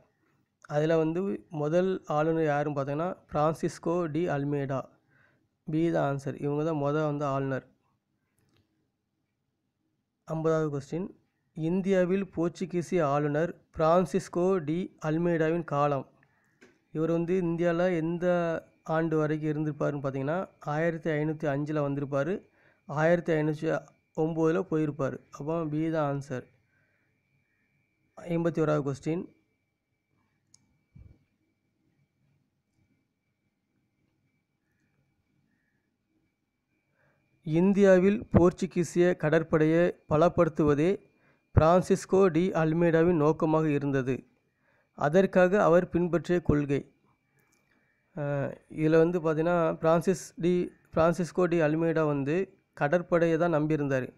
அதில் வந்து முதல் ஆளுநர் யாருன்னு பார்த்தீங்கன்னா Francisco de Almeida B the answer இவங்க தான் மொதல் வந்து ஆளுநர் ஐம்பதாவது கொஸ்டின் இந்தியாவில் போர்ச்சுகீசிய ஆளுநர் பிரான்சிஸ்கோ டி அல்மேடாவின் காலம் இவர் வந்து இந்தியாவில் எந்த ஆண்டு வரைக்கும் இருந்திருப்பாருன்னு பார்த்தீங்கன்னா ஆயிரத்தி ஐநூற்றி அஞ்சில் வந்திருப்பார் ஆயிரத்தி ஐநூற்றி ஒம்போதில் போயிருப்பார் அப்போ பி தான் ஆன்சர் ஐம்பத்தி ஓராவது கொஸ்டின் இந்தியாவில் போர்ச்சுகீசிய கடற்படையை பலப்படுத்துவதே பிரான்சிஸ்கோ டி அல்மேடாவின் நோக்கமாக இருந்தது அதற்காக அவர் பின்பற்றிய கொள்கை இதில் வந்து பார்த்தீங்கன்னா Francis de Francisco de Almeida வந்து கடற்படையை தான் நம்பியிருந்தார்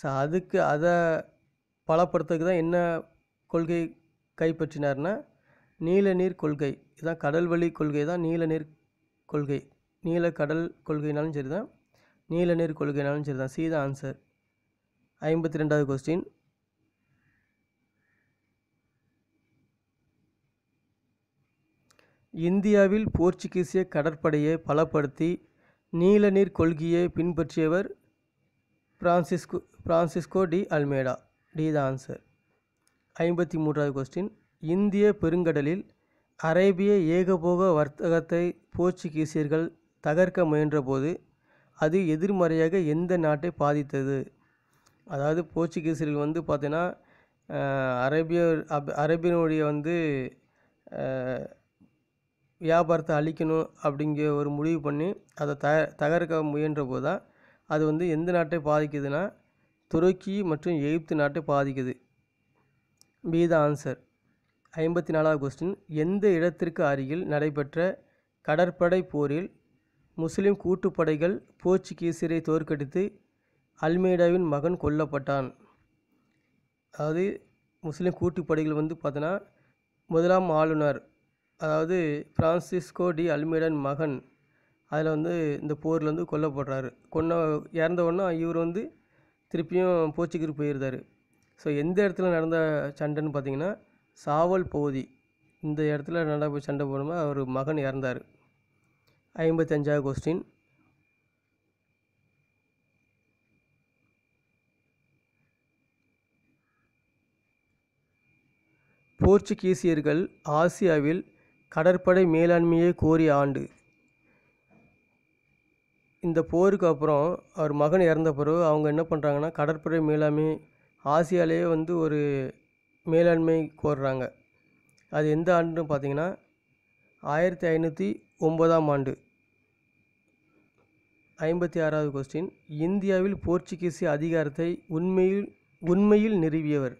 ஸோ அதுக்கு அதை பலப்படுத்துறதுக்கு தான் என்ன கொள்கை கைப்பற்றினார்னா நீல நீர் கொள்கை இதுதான் கடல் வழி கொள்கை தான் நீல நீர் கொள்கை நீல கடல் கொள்கைனாலும் சரி தான் நீல நீர் கொள்கைனாலும் சரி தான் சி தான் ஆன்சர் ஐம்பத்தி ரெண்டாவது கொஸ்டின் இந்தியாவில் போர்ச்சுகீசிய கடற்படையை பலப்படுத்தி நீர் கொள்கையை பின்பற்றியவர் Francisco Francisco de Almeida D the answer ஐம்பத்தி மூன்றாவது கொஸ்டின் இந்திய பெருங்கடலில் அரேபிய ஏகபோக வர்த்தகத்தை போர்ச்சுகீசியர்கள் தகர்க்க முயன்றபோது அது எதிர்மறையாக எந்த நாட்டை பாதித்தது அதாவது போர்ச்சுகீசியர்கள் வந்து பார்த்தீங்கன்னா அரேபிய அரேபியனுடைய வந்து வியாபாரத்தை அழிக்கணும் அப்படிங்கிற ஒரு முடிவு பண்ணி அதை த தகர்க்க முயன்ற போது தான் அது வந்து எந்த நாட்டை பாதிக்குதுன்னா துருக்கி மற்றும் எகிப்து நாட்டை பாதிக்குது பி த ஆன்சர் ஐம்பத்தி நாலாவது கொஸ்டின் எந்த இடத்திற்கு அருகில் நடைபெற்ற கடற்படை போரில் முஸ்லிம் கூட்டுப்படைகள் போர்ச்சுகீசரை தோற்கடித்து அல்மேடாவின் மகன் கொல்லப்பட்டான் அதாவது முஸ்லீம் கூட்டுப்படைகள் வந்து பார்த்தோன்னா முதலாம் ஆளுநர் அதாவது ஃப்ரான்சிஸ்கோ டி அல்மேடன் மகன் அதில் வந்து இந்த போரில் வந்து கொல்லப்படுறாரு கொன்ன இறந்த உடனே இவர் வந்து திருப்பியும் போர்ச்சுகல் போயிருந்தார் ஸோ எந்த இடத்துல நடந்த சண்டைன்னு பார்த்தீங்கன்னா சாவல் பகுதி இந்த இடத்துல நடந்த சண்டை போடும்போது அவர் மகன் இறந்தார் ஐம்பத்தஞ்சாவது கொஸ்டின் போர்ச்சுகீசியர்கள் ஆசியாவில் கடற்படை மேலாண்மையை கோரிய ஆண்டு இந்த போருக்கு அப்புறம் அவர் மகன் இறந்த பிறகு அவங்க என்ன பண்ணுறாங்கன்னா கடற்படை மேலாண்மை ஆசியாலேயே வந்து ஒரு மேலாண்மை கோர்றாங்க அது எந்த ஆண்டுன்னு பார்த்தீங்கன்னா ஆயிரத்தி ஐநூற்றி ஒன்பதாம் ஆண்டு ஐம்பத்தி ஆறாவது கொஸ்டின் இந்தியாவில் போர்ச்சுகீசிய அதிகாரத்தை உண்மையில் உண்மையில் நிறுவியவர்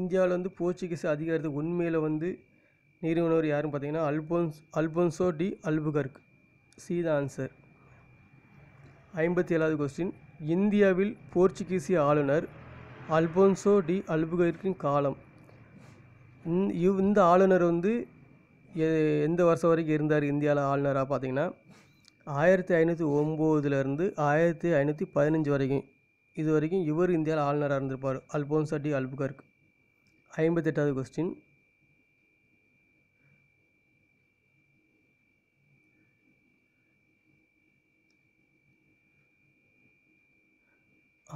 இந்தியாவில் வந்து போர்ச்சுகீஸ் அதிகாரத்தை உண்மையில் வந்து நிறுவனர் யாருன்னு பார்த்தீங்கன்னா Alfonso Alfonso de Albuquerque C the answer ஐம்பத்தி ஏழாவது கொஸ்டின் இந்தியாவில் போர்ச்சுகீசிய ஆளுநர் அல்போன்சோ டி அல்புகர்க்கின் காலம் இந்த ஆளுநர் வந்து எந்த வருஷம் வரைக்கும் இருந்தார் இந்தியாவில் ஆளுநராக பார்த்தீங்கன்னா ஆயிரத்தி ஐநூற்றி ஒம்போதுலேருந்து ஆயிரத்தி ஐநூற்றி பதினஞ்சு வரைக்கும் இது வரைக்கும் இவர் இந்தியாவில் ஆளுநராக இருந்திருப்பார் அல்போன்சோ டி அல்புகர்க் ஐம்பத்தெட்டாவது கொஸ்டின்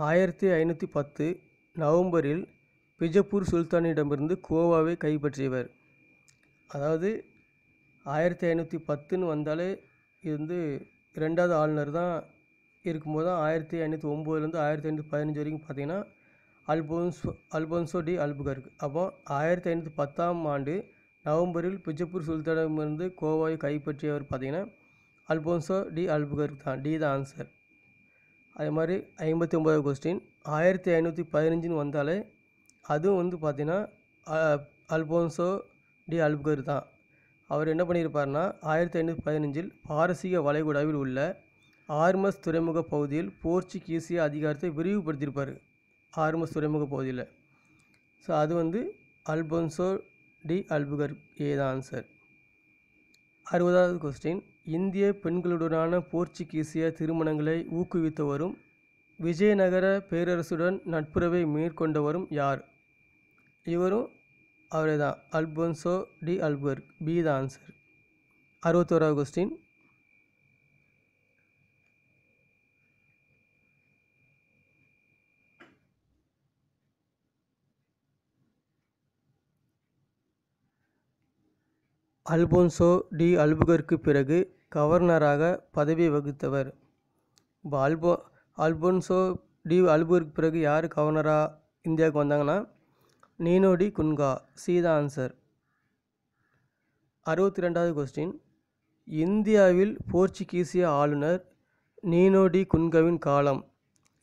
ஆயிரத்தி ஐநூற்றி பத்து நவம்பரில் பிஜப்பூர் சுல்தானிடமிருந்து கோவாவை கைப்பற்றியவர் அதாவது ஆயிரத்தி ஐநூற்றி பத்துன்னு வந்தாலே இது வந்து ரெண்டாவது ஆளுநர் தான் இருக்கும்போது தான் ஆயிரத்தி ஐநூற்றி ஒம்போதுலேருந்து ஆயிரத்தி ஐநூற்றி பதினஞ்சு வரைக்கும் பார்த்தீங்கன்னா அல்போன்சோ அல்போன்சோ டி அல்புகர்க் அப்போ ஆயிரத்தி ஐநூற்றி பத்தாம் ஆண்டு நவம்பரில் பிஜப்பூர் சுல்தானிடமிருந்து கோவாவை கைப்பற்றியவர் பார்த்தீங்கன்னா அல்போன்சோ டி அல்புகர்க் தான் டி தான் ஆன்சர் அதே மாதிரி ஐம்பத்தி ஒம்பதாவது கொஸ்டின் ஆயிரத்தி ஐநூற்றி பதினஞ்சுன்னு வந்தாலே அதுவும் வந்து பார்த்தீங்கன்னா அல்போன்சோ டி அல்புகர் தான் அவர் என்ன பண்ணியிருப்பார்னா ஆயிரத்தி ஐநூற்றி பதினஞ்சில் பாரசீக வளைகுடாவில் உள்ள ஆர்மஸ் துறைமுக பகுதியில் போர்ச்சுகீசிய அதிகாரத்தை விரிவுபடுத்தியிருப்பார் ஆர்மஸ் துறைமுக பகுதியில் ஸோ அது வந்து அல்போன்சோ டி அல்புகர் ஏ தான் ஆன்சர் அறுபதாவது கொஸ்டின் இந்திய பெண்களுடனான போர்ச்சுகீசிய திருமணங்களை ஊக்குவித்தவரும் விஜயநகர பேரரசுடன் நட்புறவை மேற்கொண்டவரும் யார் இவரும் அவரே தான் Alfonso de Albuquerque B the answer அறுபத்தோராவது கொஸ்டின் அல்போன்சோ டி அல்புகருக்கு பிறகு கவர்னராக பதவி வகித்தவர் இப்போ ஆல்போ ஆல்போன்சோ டி அல்பூருக்கு பிறகு யார் கவர்னராக இந்தியாவுக்கு வந்தாங்கன்னா நீனோடி குன்கா சீதா ஆன்சர் அறுபத்தி ரெண்டாவது கொஸ்டின் இந்தியாவில் போர்ச்சுகீசிய ஆளுநர் நீனோடி குன்காவின் காலம்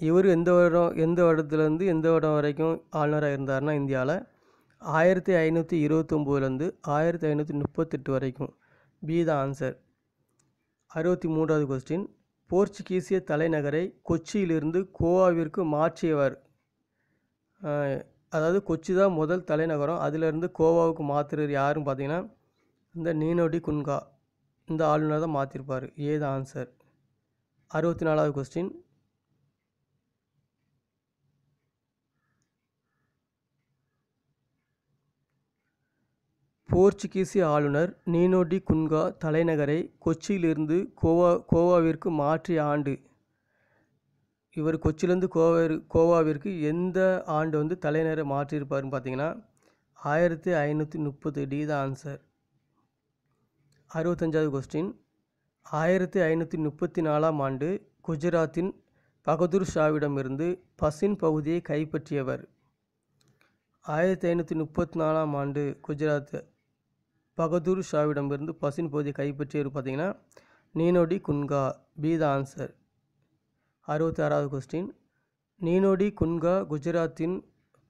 இவர் எந்த வருடம் எந்த வருடத்துலேருந்து எந்த வருடம் வரைக்கும் ஆளுநராக இருந்தார்னா இந்தியாவில் ஆயிரத்தி ஐநூற்றி இருபத்தொம்போதுலேருந்து ஆயிரத்தி ஐநூற்றி முப்பத்தெட்டு வரைக்கும் பி த ஆன்சர் அறுபத்தி மூன்றாவது கொஸ்டின் போர்ச்சுகீசிய தலைநகரை கொச்சியிலிருந்து கோவாவிற்கு மாற்றியவர் அதாவது கொச்சி தான் முதல் தலைநகரம் அதிலிருந்து கோவாவுக்கு மாற்றுறது யாருன்னு பார்த்தீங்கன்னா இந்த நீனோடி குன்கா இந்த ஆளுநர் தான் மாற்றிருப்பார் ஏது ஆன்சர் அறுபத்தி நாலாவது கொஸ்டின் போர்ச்சுகீசிய ஆளுநர் நீனோ டி குன்கா தலைநகரை கொச்சியிலிருந்து கோவா கோவாவிற்கு மாற்றிய ஆண்டு இவர் கொச்சியிலேருந்து கோவா கோவாவிற்கு எந்த ஆண்டு வந்து தலைநகரை மாற்றியிருப்பாருன்னு பார்த்தீங்கன்னா ஆயிரத்தி ஐநூற்றி முப்பது டி தான் ஆன்சர் அறுபத்தஞ்சாவது கொஸ்டின் ஆயிரத்தி ஐநூற்றி முப்பத்தி நாலாம் ஆண்டு குஜராத்தின் பகதூர் ஷாவிடமிருந்து பசின் பகுதியை கைப்பற்றியவர் ஆயிரத்தி ஐநூற்றி முப்பத்தி நாலாம் ஆண்டு குஜராத் பகதூர் ஷாவிடமிருந்து பசின் பகுதியை கைப்பற்றியவர் பார்த்தீங்கன்னா Nino da Cunha B the answer அறுபத்தி ஆறாவது கொஸ்டின் நீனோடி குன்கா குஜராத்தின்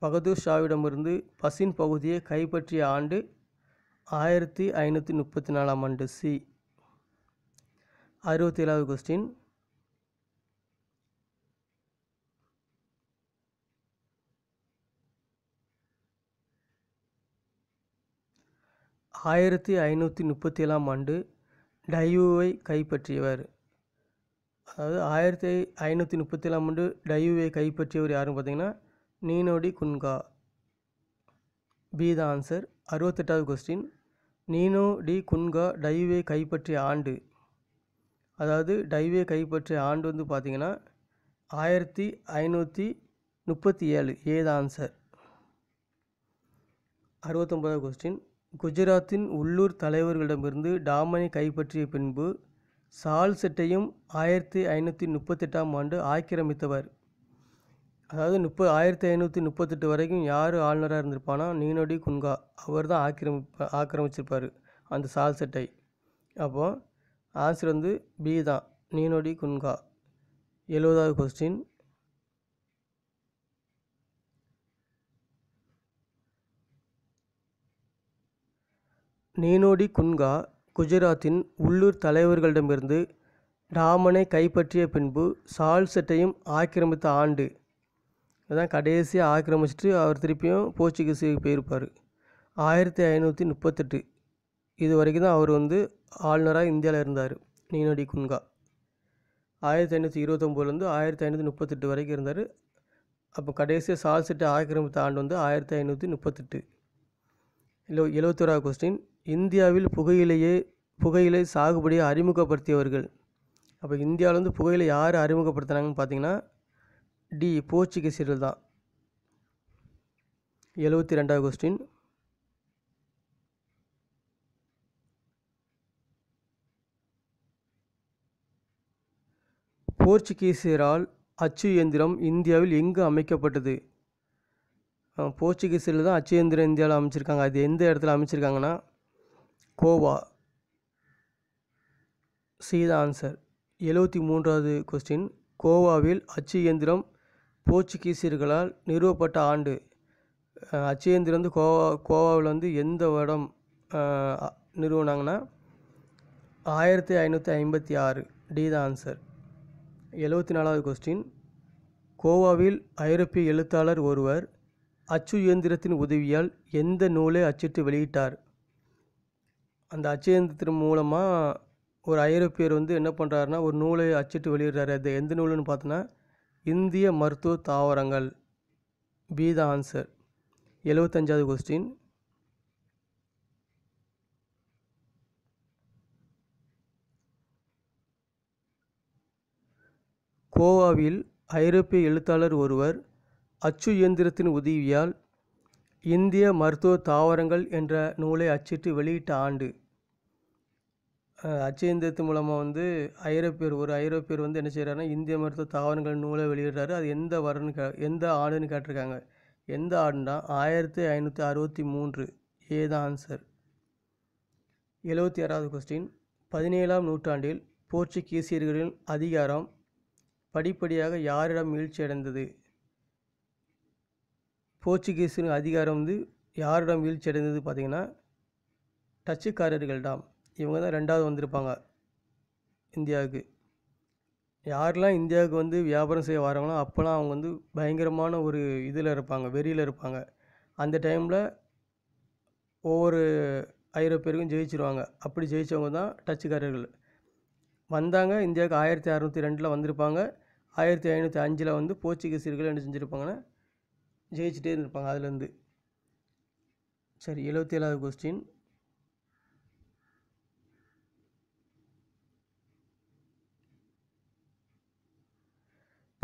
பகதூர் ஷாவிடமிருந்து பசின் பகுதியை கைப்பற்றிய ஆண்டு ஆயிரத்தி ஐநூற்றி முப்பத்தி நாலாம் ஆண்டு சி அறுபத்தி ஏழாவது கொஸ்டின் ஆயிரத்தி ஐநூற்றி முப்பத்தி ஏழாம் ஆண்டு டையூவை கைப்பற்றியவர் அதாவது ஆயிரத்தி ஐநூற்றி முப்பத்தி ஏழாம் ஆண்டு டையூவை கைப்பற்றியவர் யாருன்னு பார்த்தீங்கன்னா Nino da Cunha B the answer அறுபத்தெட்டாவது கொஸ்டின் நீனோ டி குன்கா டைவே கைப்பற்றிய ஆண்டு அதாவது டைவே கைப்பற்றிய ஆண்டு வந்து பார்த்திங்கன்னா ஆயிரத்தி ஐநூற்றி முப்பத்தி ஏழு ஏது ஆன்சர் அறுபத்தொம்பதாவது கொஸ்டின் குஜராத்தின் உள்ளூர் தலைவர்களிடமிருந்து டாமனை கைப்பற்றிய பின்பு சால்செட்டையும் ஆயிரத்தி ஐநூற்றி முப்பத்தெட்டாம் ஆண்டு ஆக்கிரமித்தவர் அதாவது முப்ப ஆயிரத்தி ஐநூற்றி முப்பத்தெட்டு வரைக்கும் யார் ஆளுநராக இருந்திருப்பானா நீனோடி குன்கா அவர் தான் ஆக்கிரமிப்ப ஆக்கிரமிச்சிருப்பார் அந்த சால்செட்டை அப்போது ஆன்சர் வந்து பி தான் நீனோடி குன்கா எழுபதாவது கொஸ்டின் நீனோடி குன்கா குஜராத்தின் உள்ளூர் தலைவர்களிடமிருந்து டாமனை கைப்பற்றிய பின்பு சால்செட்டையும் ஆக்கிரமித்த ஆண்டு அதான் கடைசியாக ஆக்கிரமிச்சிட்டு அவர் திருப்பியும் போர்ச்சுகீஸுக்கு போயிருப்பார் ஆயிரத்தி ஐநூற்றி முப்பத்தெட்டு இது வரைக்கும் தான் அவர் வந்து ஆளுநராக இந்தியாவில் இருந்தார் நீனோடி குன்கா ஆயிரத்தி ஐநூற்றி இருபத்தொம்போதுலேருந்து ஆயிரத்தி ஐநூற்றி முப்பத்தெட்டு வரைக்கும் இருந்தார் அப்போ கடைசியாக சால்செட்டை ஆக்கிரமித்த ஆண்டு வந்து ஆயிரத்தி ஐநூற்றி முப்பத்தெட்டு இல்லை எழுபத்தோராவது கொஸ்டின் இந்தியாவில் புகையிலையே புகையிலை சாகுபடியை அறிமுகப்படுத்தியவர்கள் அப்போ இந்தியாவில் வந்து புகையிலை யார் அறிமுகப்படுத்துனாங்கன்னு பார்த்தீங்கன்னா டி போர்ச்சுகீசியர்கள் தான் எழுபத்தி ரெண்டாவது கொஸ்டின் போர்ச்சுகீசியரால் அச்சு இயந்திரம் இந்தியாவில் எங்கு அமைக்கப்பட்டது போர்ச்சுகீஸில் தான் அச்சேந்திர இந்தியாவில் அமைச்சிருக்காங்க அது எந்த இடத்துல அமைச்சிருக்காங்கன்னா கோவா சீதா ஆன்சர் எழுபத்தி மூன்றாவது கொஸ்டின் கோவாவில் அச்சு இயந்திரம் போர்ச்சுகீசியர்களால் நிறுவப்பட்ட ஆண்டு அச்சு இயந்திரம் வந்து கோவா கோவாவில் வந்து எந்த வருடம் நிறுவனாங்கன்னா ஆயிரத்தி ஐநூற்றி ஐம்பத்தி ஆறு டி தான் ஆன்சர் எழுபத்தி நாலாவது கொஸ்டின் கோவாவில் ஐரோப்பிய எழுத்தாளர் ஒருவர் அச்சு இயந்திரத்தின் உதவியால் எந்த நூலை அச்சிட்டு வெளியிட்டார் அந்த அச்சு இயந்திரத்தின் மூலமாக ஒரு ஐரோப்பியர் வந்து என்ன பண்ணுறாருனா ஒரு நூலை அச்சிட்டு வெளியிடுறாரு அது எந்த நூலுன்னு பார்த்தோன்னா இந்திய மருத்துவ தாவரங்கள் பி த ஆன்சர் எழுவத்தஞ்சாவது கொஸ்டின் கோவாவில் ஐரோப்பிய எழுத்தாளர் ஒருவர் அச்சு இயந்திரத்தின் உதவியால் இந்திய மருத்துவ தாவரங்கள் என்ற நூலை அச்சிட்டு வெளியிட்ட ஆண்டு அச்சு இயந்திரத்தின் மூலமாக வந்து ஐரோப்பியர் ஒரு ஐரோப்பியர் வந்து என்ன செய்கிறாருன்னா இந்திய மருத்துவ தாவரங்கள் நூலை வெளியிடுறாரு அது எந்த வரன்னு கே எந்த ஆண்டுன்னு கேட்டிருக்காங்க எந்த ஆடுனா ஆயிரத்தி ஐநூற்றி அறுபத்தி மூன்று ஏதான் ஆன்சர் எழுபத்தி ஆறாவது கொஸ்டின் பதினேழாம் நூற்றாண்டில் போர்ச்சுகீசியர்களின் அதிகாரம் படிப்படியாக யாரிடம் வீழ்ச்சியடைந்தது போர்ச்சுகீஸின் அதிகாரம் வந்து யாரிடம் வீழ்ச்சி அடைந்தது பார்த்திங்கன்னா டச்சுக்காரர்கள்டாம் இவங்க தான் ரெண்டாவது வந்திருப்பாங்க இந்தியாவுக்கு யாரெல்லாம் இந்தியாவுக்கு வந்து வியாபாரம் செய்ய வராங்களோ அப்போல்லாம் அவங்க வந்து பயங்கரமான ஒரு இதில் இருப்பாங்க வெறியில் இருப்பாங்க அந்த டைமில் ஒவ்வொரு பேருக்கும் ஜெயிச்சிருவாங்க அப்படி ஜெயித்தவங்க தான் டச்சுக்காரர்கள் வந்தாங்க இந்தியாவுக்கு ஆயிரத்தி அறநூற்றி ரெண்டில் வந்திருப்பாங்க ஆயிரத்தி ஐநூற்றி அஞ்சில் வந்து போர்ச்சுகீசியர்கள் என்ன செஞ்சுருப்பாங்கன்னா ஜெயிச்சுட்டே இருப்பாங்க அதுலேருந்து சரி எழுபத்தி ஏழாவது கொஸ்டின்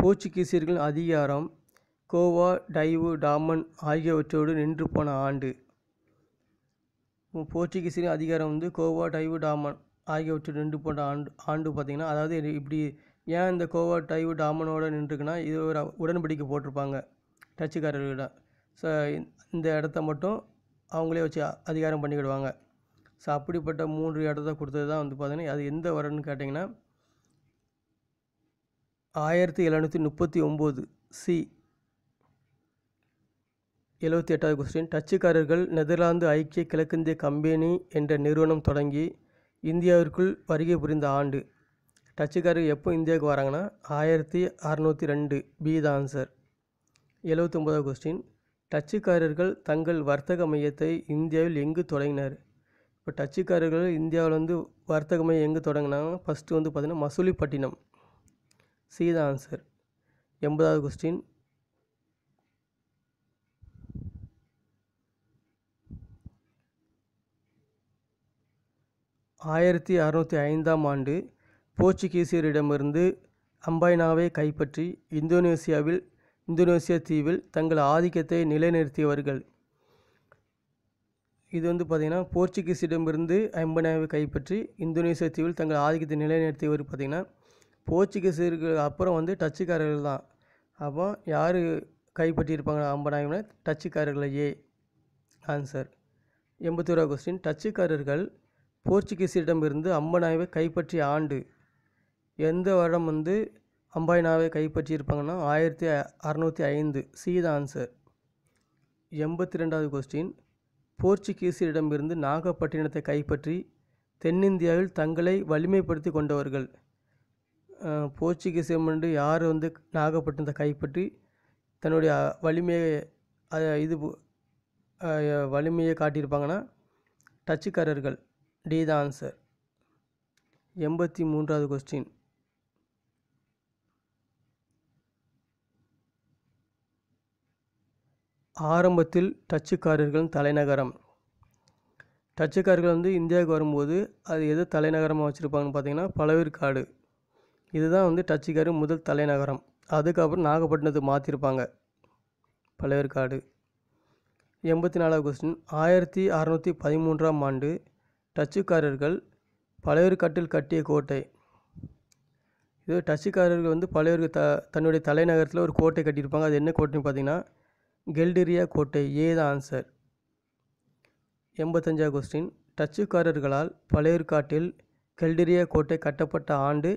போர்ச்சுகீசியர்கள் அதிகாரம் கோவா டைவு டாமன் ஆகியவற்றோடு நின்று போன ஆண்டு போர்ச்சுகீசியர்கள் அதிகாரம் வந்து கோவா டைவு டாமன் ஆகியவற்றோடு நின்று போன ஆண்டு ஆண்டு பார்த்திங்கன்னா அதாவது இப்படி ஏன் இந்த கோவா டைவு டாமனோடு நின்றுக்குன்னா இது ஒரு உடன்படிக்கை போட்டிருப்பாங்க டச்சுக்காரர்களிடம் ஸோ இந்த இடத்த மட்டும் அவங்களே வச்சு அதிகாரம் பண்ணிக்கிடுவாங்க ஸோ அப்படிப்பட்ட மூன்று இடத்த கொடுத்தது தான் வந்து பார்த்தீங்கன்னா அது எந்த வரன்னு கேட்டிங்கன்னா ஆயிரத்தி எழுநூற்றி முப்பத்தி ஒம்பது சி எழுபத்தி எட்டாவது கொஸ்டின் டச்சுக்காரர்கள் நெதர்லாந்து ஐக்கிய கிழக்கிந்திய கம்பெனி என்ற நிறுவனம் தொடங்கி இந்தியாவிற்குள் வருகை புரிந்த ஆண்டு டச்சுக்காரர்கள் எப்போ இந்தியாவுக்கு வராங்கன்னா ஆயிரத்தி அறநூற்றி ரெண்டு பி தான் ஆன்சர் எழுபத்தொம்போதாவது கொஸ்டின் டச்சுக்காரர்கள் தங்கள் வர்த்தக மையத்தை இந்தியாவில் எங்கு தொடங்கினார் இப்போ டச்சுக்காரர்கள் இந்தியாவில் வந்து வர்த்தக மையம் எங்கு தொடங்கினாங்க ஃபஸ்ட்டு வந்து பார்த்திங்கன்னா மசூலிப்பட்டினம் சீதா ஆன்சர் எண்பதாவது கொஸ்டின் ஆயிரத்தி அறநூற்றி ஐந்தாம் ஆண்டு போர்ச்சுகீசியரிடமிருந்து அம்பாய்னாவை கைப்பற்றி இந்தோனேசியாவில் இந்தோனேசிய தீவில் தங்கள் ஆதிக்கத்தை நிலைநிறுத்தியவர்கள் இது வந்து பார்த்திங்கன்னா போர்ச்சுகீஸிடமிருந்து ஐம்பனாவை கைப்பற்றி இந்தோனேசிய தீவில் தங்கள் ஆதிக்கத்தை நிலைநிறுத்தியவர் பார்த்திங்கன்னா போர்ச்சுகீஸருக்கு அப்புறம் வந்து டச்சுக்காரர்கள் தான் அப்போ யார் கைப்பற்றியிருப்பாங்க ஐம்பனாயிரம்னா டச்சுக்காரர்களையே ஆன்சர் எண்பத்தோரா கொஸ்டின் டச்சுக்காரர்கள் போர்ச்சுகீஸிடமிருந்து அம்பனாயவை கைப்பற்றிய ஆண்டு எந்த வருடம் வந்து அம்பாயினாவை கைப்பற்றியிருப்பாங்கன்னா ஆயிரத்தி அறநூற்றி ஐந்து சி த ஆன்சர் எண்பத்தி ரெண்டாவது கொஸ்டின் போர்ச்சுகீசியரிடமிருந்து நாகப்பட்டினத்தை கைப்பற்றி தென்னிந்தியாவில் தங்களை வலிமைப்படுத்தி கொண்டவர்கள் போர்ச்சுகீசியம் என்று யார் வந்து நாகப்பட்டினத்தை கைப்பற்றி தன்னுடைய வலிமையை இது வலிமையை காட்டியிருப்பாங்கன்னா டச்சுக்காரர்கள் டி த ஆன்சர் எண்பத்தி மூன்றாவது கொஸ்டின் ஆரம்பத்தில் டச்சுக்காரர்களின் தலைநகரம் டச்சுக்காரர்கள் வந்து இந்தியாவுக்கு வரும்போது அது எது தலைநகரமாக வச்சுருப்பாங்கன்னு பார்த்தீங்கன்னா பழவேற்காடு இதுதான் வந்து டச்சுக்காரு முதல் தலைநகரம் அதுக்கப்புறம் நாகப்பட்டினத்துக்கு மாற்றிருப்பாங்க பழவிற்காடு எண்பத்தி நாலாவது கொஸ்டின் ஆயிரத்தி அறநூற்றி பதிமூன்றாம் ஆண்டு டச்சுக்காரர்கள் பழையர்காட்டில் கட்டிய கோட்டை இது டச்சுக்காரர்கள் வந்து பழையர் த தன்னுடைய தலைநகரத்தில் ஒரு கோட்டை கட்டியிருப்பாங்க அது என்ன கோட்டைன்னு பார்த்தீங்கன்னா கெல்டிரியா கோட்டை ஏ த ஆன்சர் எண்பத்தஞ்சா கொஸ்டின் டச்சுக்காரர்களால் பழையூர்காட்டில் கெல்டிரியா கோட்டை கட்டப்பட்ட ஆண்டு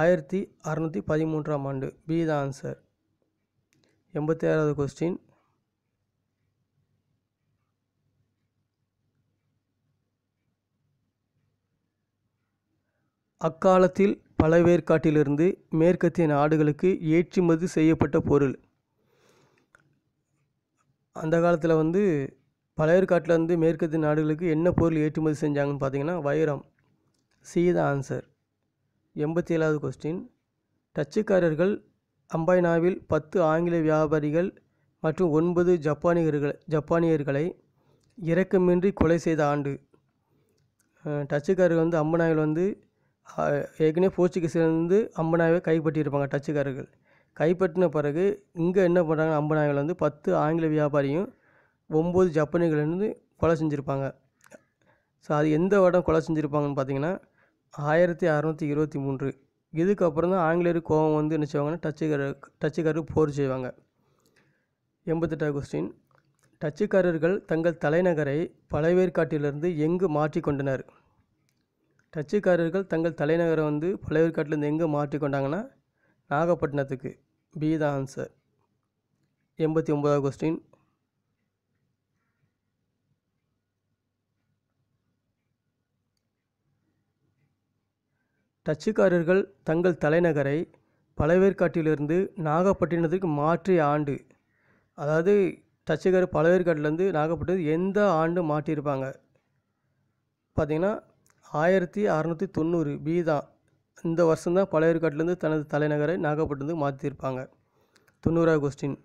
ஆயிரத்தி அறநூற்றி பதிமூன்றாம் ஆண்டு பி த ஆன்சர் எண்பத்தி ஆறாவது கொஸ்டின் அக்காலத்தில் பழவேற்காட்டிலிருந்து மேற்கத்திய நாடுகளுக்கு ஏற்றுமதி செய்யப்பட்ட பொருள் அந்த காலத்தில் வந்து பழையற்காட்டிலேருந்து மேற்கத்திய நாடுகளுக்கு என்ன பொருள் ஏற்றுமதி செஞ்சாங்கன்னு பார்த்தீங்கன்னா வைரம் சி த ஆன்சர் எண்பத்தி ஏழாவது கொஸ்டின் டச்சுக்காரர்கள் அம்பாய்னாவில் பத்து ஆங்கில வியாபாரிகள் மற்றும் ஒன்பது ஜப்பானியர்கள் ஜப்பானியர்களை இறக்கமின்றி கொலை செய்த ஆண்டு டச்சுக்காரர்கள் வந்து அம்பனாவில் வந்து ஏற்கனவே போர்ச்சுகீஸ்லேருந்து அம்பனாவை கைப்பற்றியிருப்பாங்க டச்சுக்காரர்கள் கைப்பற்றின பிறகு இங்கே என்ன பண்ணுறாங்கன்னா அம்பனாய்கள் வந்து பத்து ஆங்கில வியாபாரியும் ஒம்பது ஜப்பனிகள் கொலை செஞ்சுருப்பாங்க ஸோ அது எந்த வருடம் கொலை செஞ்சுருப்பாங்கன்னு பார்த்தீங்கன்னா ஆயிரத்தி அறநூற்றி இருபத்தி மூன்று இதுக்கப்புறம் தான் ஆங்கிலேயர் கோவம் வந்து என்ன செய்வாங்கன்னா டச்சுக்கார டச்சுக்காரர் போர் செய்வாங்க எண்பத்தெட்டாவது கொஸ்டின் டச்சுக்காரர்கள் தங்கள் தலைநகரை பழைவேற்காட்டிலிருந்து எங்கு மாற்றி கொண்டனர் டச்சுக்காரர்கள் தங்கள் தலைநகரை வந்து பழைவேற்காட்டிலிருந்து எங்கே மாற்றிக்கொண்டாங்கன்னா நாகப்பட்டினத்துக்கு பி த ஆன்சர் எண்பத்தி ஒன்பதாவது கொஸ்டின் டச்சுக்காரர்கள் தங்கள் தலைநகரை பழவேற்காட்டிலிருந்து நாகப்பட்டினத்துக்கு மாற்றிய ஆண்டு அதாவது டச்சுக்காரர் பழவேற்காட்டிலேருந்து நாகப்பட்டினம் எந்த ஆண்டு மாற்றியிருப்பாங்க பார்த்திங்கன்னா ஆயிரத்தி அறநூற்றி தொண்ணூறு பி தான் இந்த வருஷம்தான் பழையர்காட்டிலேருந்து தனது தலைநகரை நாகப்பட்டினத்துக்கு மாற்றியிருப்பாங்க தொண்ணூறாவது கொஸ்டின்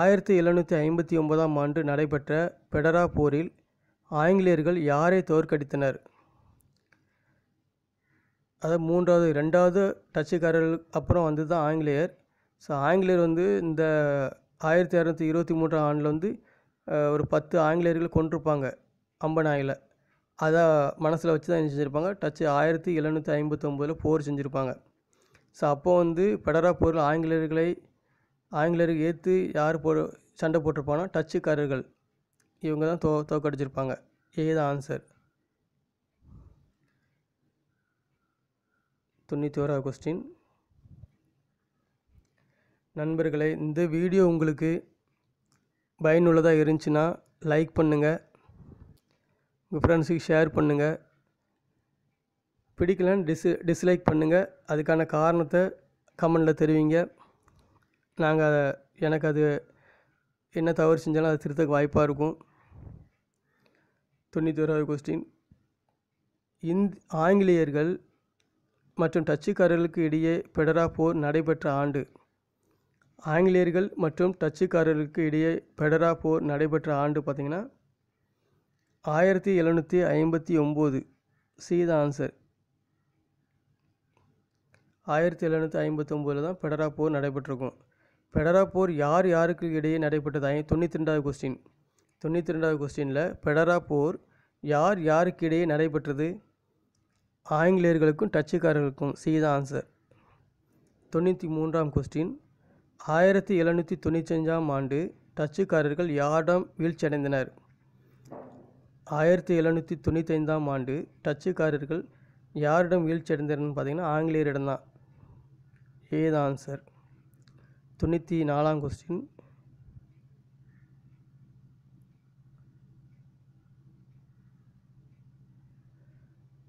ஆயிரத்தி எழுநூற்றி ஐம்பத்தி ஒன்பதாம் ஆண்டு நடைபெற்ற பெடரா போரில் ஆங்கிலேயர்கள் யாரை தோற்கடித்தனர் அதாவது மூன்றாவது ரெண்டாவது டச்சுக்காரர்கள் அப்புறம் வந்து தான் ஆங்கிலேயர் ஸோ ஆங்கிலேயர் வந்து இந்த ஆயிரத்தி இரநூத்தி இருபத்தி மூன்றாம் ஆண்டில் வந்து ஒரு பத்து ஆங்கிலேயர்கள் கொண்டிருப்பாங்க அம்பனாயில் அதை மனசில் வச்சு தான் செஞ்சுருப்பாங்க டச்சு ஆயிரத்தி எழுநூற்றி ஐம்பத்தொம்போதில் போர் செஞ்சுருப்பாங்க ஸோ அப்போ வந்து பெடரா போரில் ஆங்கிலேயர்களை ஆங்கிலேயருக்கு ஏற்று யார் போ சண்டை போட்டிருப்பாங்கன்னா டச்சுக்காரர்கள் இவங்க தான் தோ தோக்கடிச்சிருப்பாங்க ஏ தான் ஆன்சர் தொண்ணூற்றி ஓராவது கொஸ்டின் நண்பர்களே இந்த வீடியோ உங்களுக்கு பயனுள்ளதாக இருந்துச்சுன்னா லைக் பண்ணுங்கள் உங்கள் ஃப்ரெண்ட்ஸுக்கு ஷேர் பண்ணுங்கள் பிடிக்கலன்னு டிஸ் டிஸ்லைக் பண்ணுங்கள் அதுக்கான காரணத்தை கமெண்டில் தெரிவிங்க நாங்கள் அதை எனக்கு அது என்ன தவறு செஞ்சாலும் அதை திருத்தக்கு வாய்ப்பாக இருக்கும் தொண்ணூற்றி கொஸ்டின் இந்த் ஆங்கிலேயர்கள் மற்றும் டச்சுக்காரர்களுக்கு இடையே பெடரா போர் நடைபெற்ற ஆண்டு ஆங்கிலேயர்கள் மற்றும் டச்சுக்காரர்களுக்கு இடையே பெடரா போர் நடைபெற்ற ஆண்டு பார்த்திங்கன்னா ஆயிரத்தி எழுநூற்றி ஐம்பத்தி ஒம்பது சி த ஆன்சர் ஆயிரத்தி எழுநூற்றி ஐம்பத்தொம்போதில் தான் பெடரா போர் நடைபெற்றிருக்கும் பெடரா போர் யார் யாருக்கு இடையே நடைபெற்றது தொண்ணூற்றி ரெண்டாவது கொஸ்டின் தொண்ணூற்றி ரெண்டாவது கொஸ்டினில் பெடரா போர் யார் யாருக்கு இடையே நடைபெற்றது ஆங்கிலேயர்களுக்கும் டச்சுக்காரர்களுக்கும் சி த ஆன்சர் தொண்ணூற்றி மூன்றாம் கொஸ்டின் ஆயிரத்தி எழுநூற்றி தொண்ணூற்றி அஞ்சாம் ஆண்டு டச்சுக்காரர்கள் யாரிடம் வீழ்ச்சியடைந்தனர் ஆயிரத்தி எழுநூற்றி தொண்ணூத்தைந்தாம் ஆண்டு டச்சுக்காரர்கள் யாரிடம் அடைந்தனர் பார்த்தீங்கன்னா ஆங்கிலேயரிடம் தான் ஏ தான் ஆன்சர் தொண்ணூற்றி நாலாம் கொஸ்டின்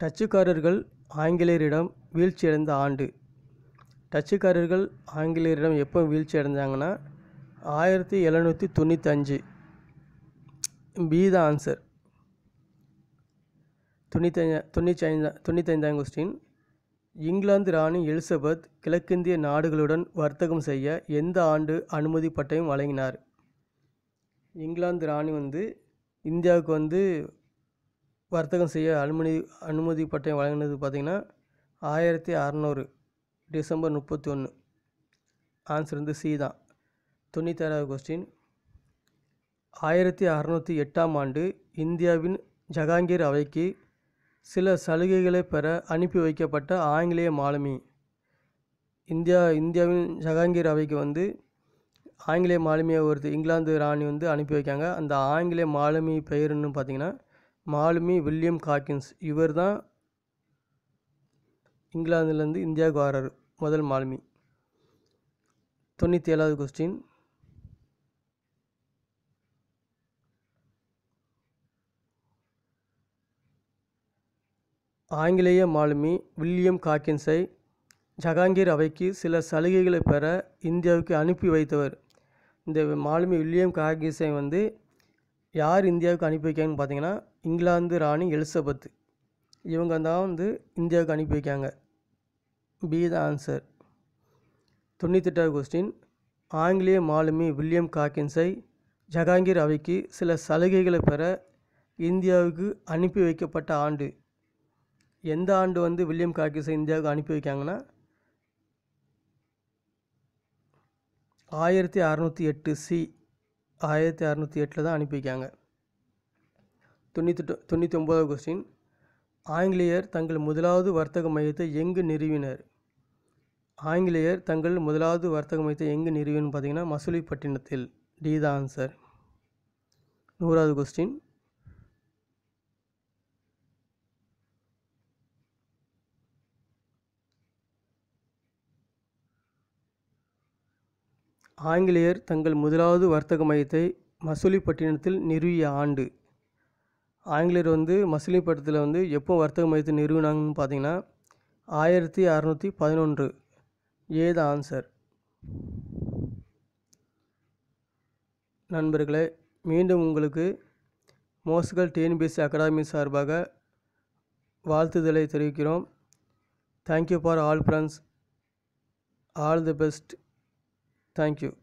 டச்சுக்காரர்கள் ஆங்கிலேயரிடம் வீழ்ச்சி அடைந்த ஆண்டு டச்சுக்காரர்கள் ஆங்கிலேயரிடம் எப்போ வீழ்ச்சி அடைஞ்சாங்கன்னா ஆயிரத்தி எழுநூற்றி தொண்ணூற்றி அஞ்சு பி தான் ஆன்சர் தொண்ணூற்றி தொண்ணூற்றி கொஸ்டின் இங்கிலாந்து ராணி எலிசபெத் கிழக்கிந்திய நாடுகளுடன் வர்த்தகம் செய்ய எந்த ஆண்டு அனுமதி பட்டையும் வழங்கினார் இங்கிலாந்து ராணி வந்து இந்தியாவுக்கு வந்து வர்த்தகம் செய்ய அனுமதி அனுமதி பட்டயம் வழங்கினது பார்த்திங்கன்னா ஆயிரத்தி அறநூறு டிசம்பர் முப்பத்தி ஒன்று ஆன்சர் வந்து சி தான் தொண்ணூத்தாறாவது கொஸ்டின் ஆயிரத்தி அறநூற்றி எட்டாம் ஆண்டு இந்தியாவின் ஜஹாங்கீர் அவைக்கு சில சலுகைகளை பெற அனுப்பி வைக்கப்பட்ட ஆங்கிலேய மாலுமி இந்தியா இந்தியாவின் ஜஹாங்கீர் அவைக்கு வந்து ஆங்கிலேய மாலுமியை ஒருத்தர் இங்கிலாந்து ராணி வந்து அனுப்பி வைக்காங்க அந்த ஆங்கிலேய மாலுமி பெயருன்னு பார்த்தீங்கன்னா மாலுமி வில்லியம் காக்கின்ஸ் இவர் தான் இங்கிலாந்துலேருந்து இந்தியாவுக்கு வர்றார் முதல் மாலுமி தொண்ணூற்றி ஏழாவது கொஸ்டின் ஆங்கிலேய மாலுமி வில்லியம் காக்கின்ஸை ஜஹாங்கீர் அவைக்கு சில சலுகைகளை பெற இந்தியாவுக்கு அனுப்பி வைத்தவர் இந்த மாலுமி வில்லியம் காக்கின்ஸை வந்து யார் இந்தியாவுக்கு அனுப்பி வைக்காங்கன்னு பார்த்தீங்கன்னா இங்கிலாந்து ராணி எலிசபெத் இவங்க தான் வந்து இந்தியாவுக்கு அனுப்பி வைக்காங்க பி த ஆன்சர் தொண்ணூத்தெட்டாவது கொஸ்டின் ஆங்கிலேய மாலுமி வில்லியம் காக்கின்ஸை ஜஹாங்கீர் அவைக்கு சில சலுகைகளை பெற இந்தியாவுக்கு அனுப்பி வைக்கப்பட்ட ஆண்டு எந்த ஆண்டு வந்து வில்லியம் காக்கிஸை இந்தியாவுக்கு அனுப்பி வைக்காங்கன்னா ஆயிரத்தி அறநூற்றி எட்டு சி ஆயிரத்தி அறநூற்றி எட்டில் தான் அனுப்பி வைக்காங்க தொண்ணூற்றி தொண்ணூற்றி ஒம்பதாவது கொஸ்டின் ஆங்கிலேயர் தங்கள் முதலாவது வர்த்தக மையத்தை எங்கு நிறுவினர் ஆங்கிலேயர் தங்கள் முதலாவது வர்த்தக மையத்தை எங்கு நிறுவினு பார்த்தீங்கன்னா மசூலிப்பட்டினத்தில் டி தான் ஆன்சர் நூறாவது கொஸ்டின் ஆங்கிலேயர் தங்கள் முதலாவது வர்த்தக மையத்தை மசூலிப்பட்டினத்தில் நிறுவிய ஆண்டு ஆங்கிலேயர் வந்து மசூலிப்பட்டத்தில் வந்து எப்போ வர்த்தக மையத்தை நிறுவினாங்கன்னு பார்த்தீங்கன்னா ஆயிரத்தி அறநூற்றி பதினொன்று ஏத ஆன்சர் நண்பர்களே மீண்டும் உங்களுக்கு மோசுகல் டிஎன்பிஎஸ்சி அகாடமி சார்பாக வாழ்த்துதலை தெரிவிக்கிறோம் thank you for all friends all the best Thank you.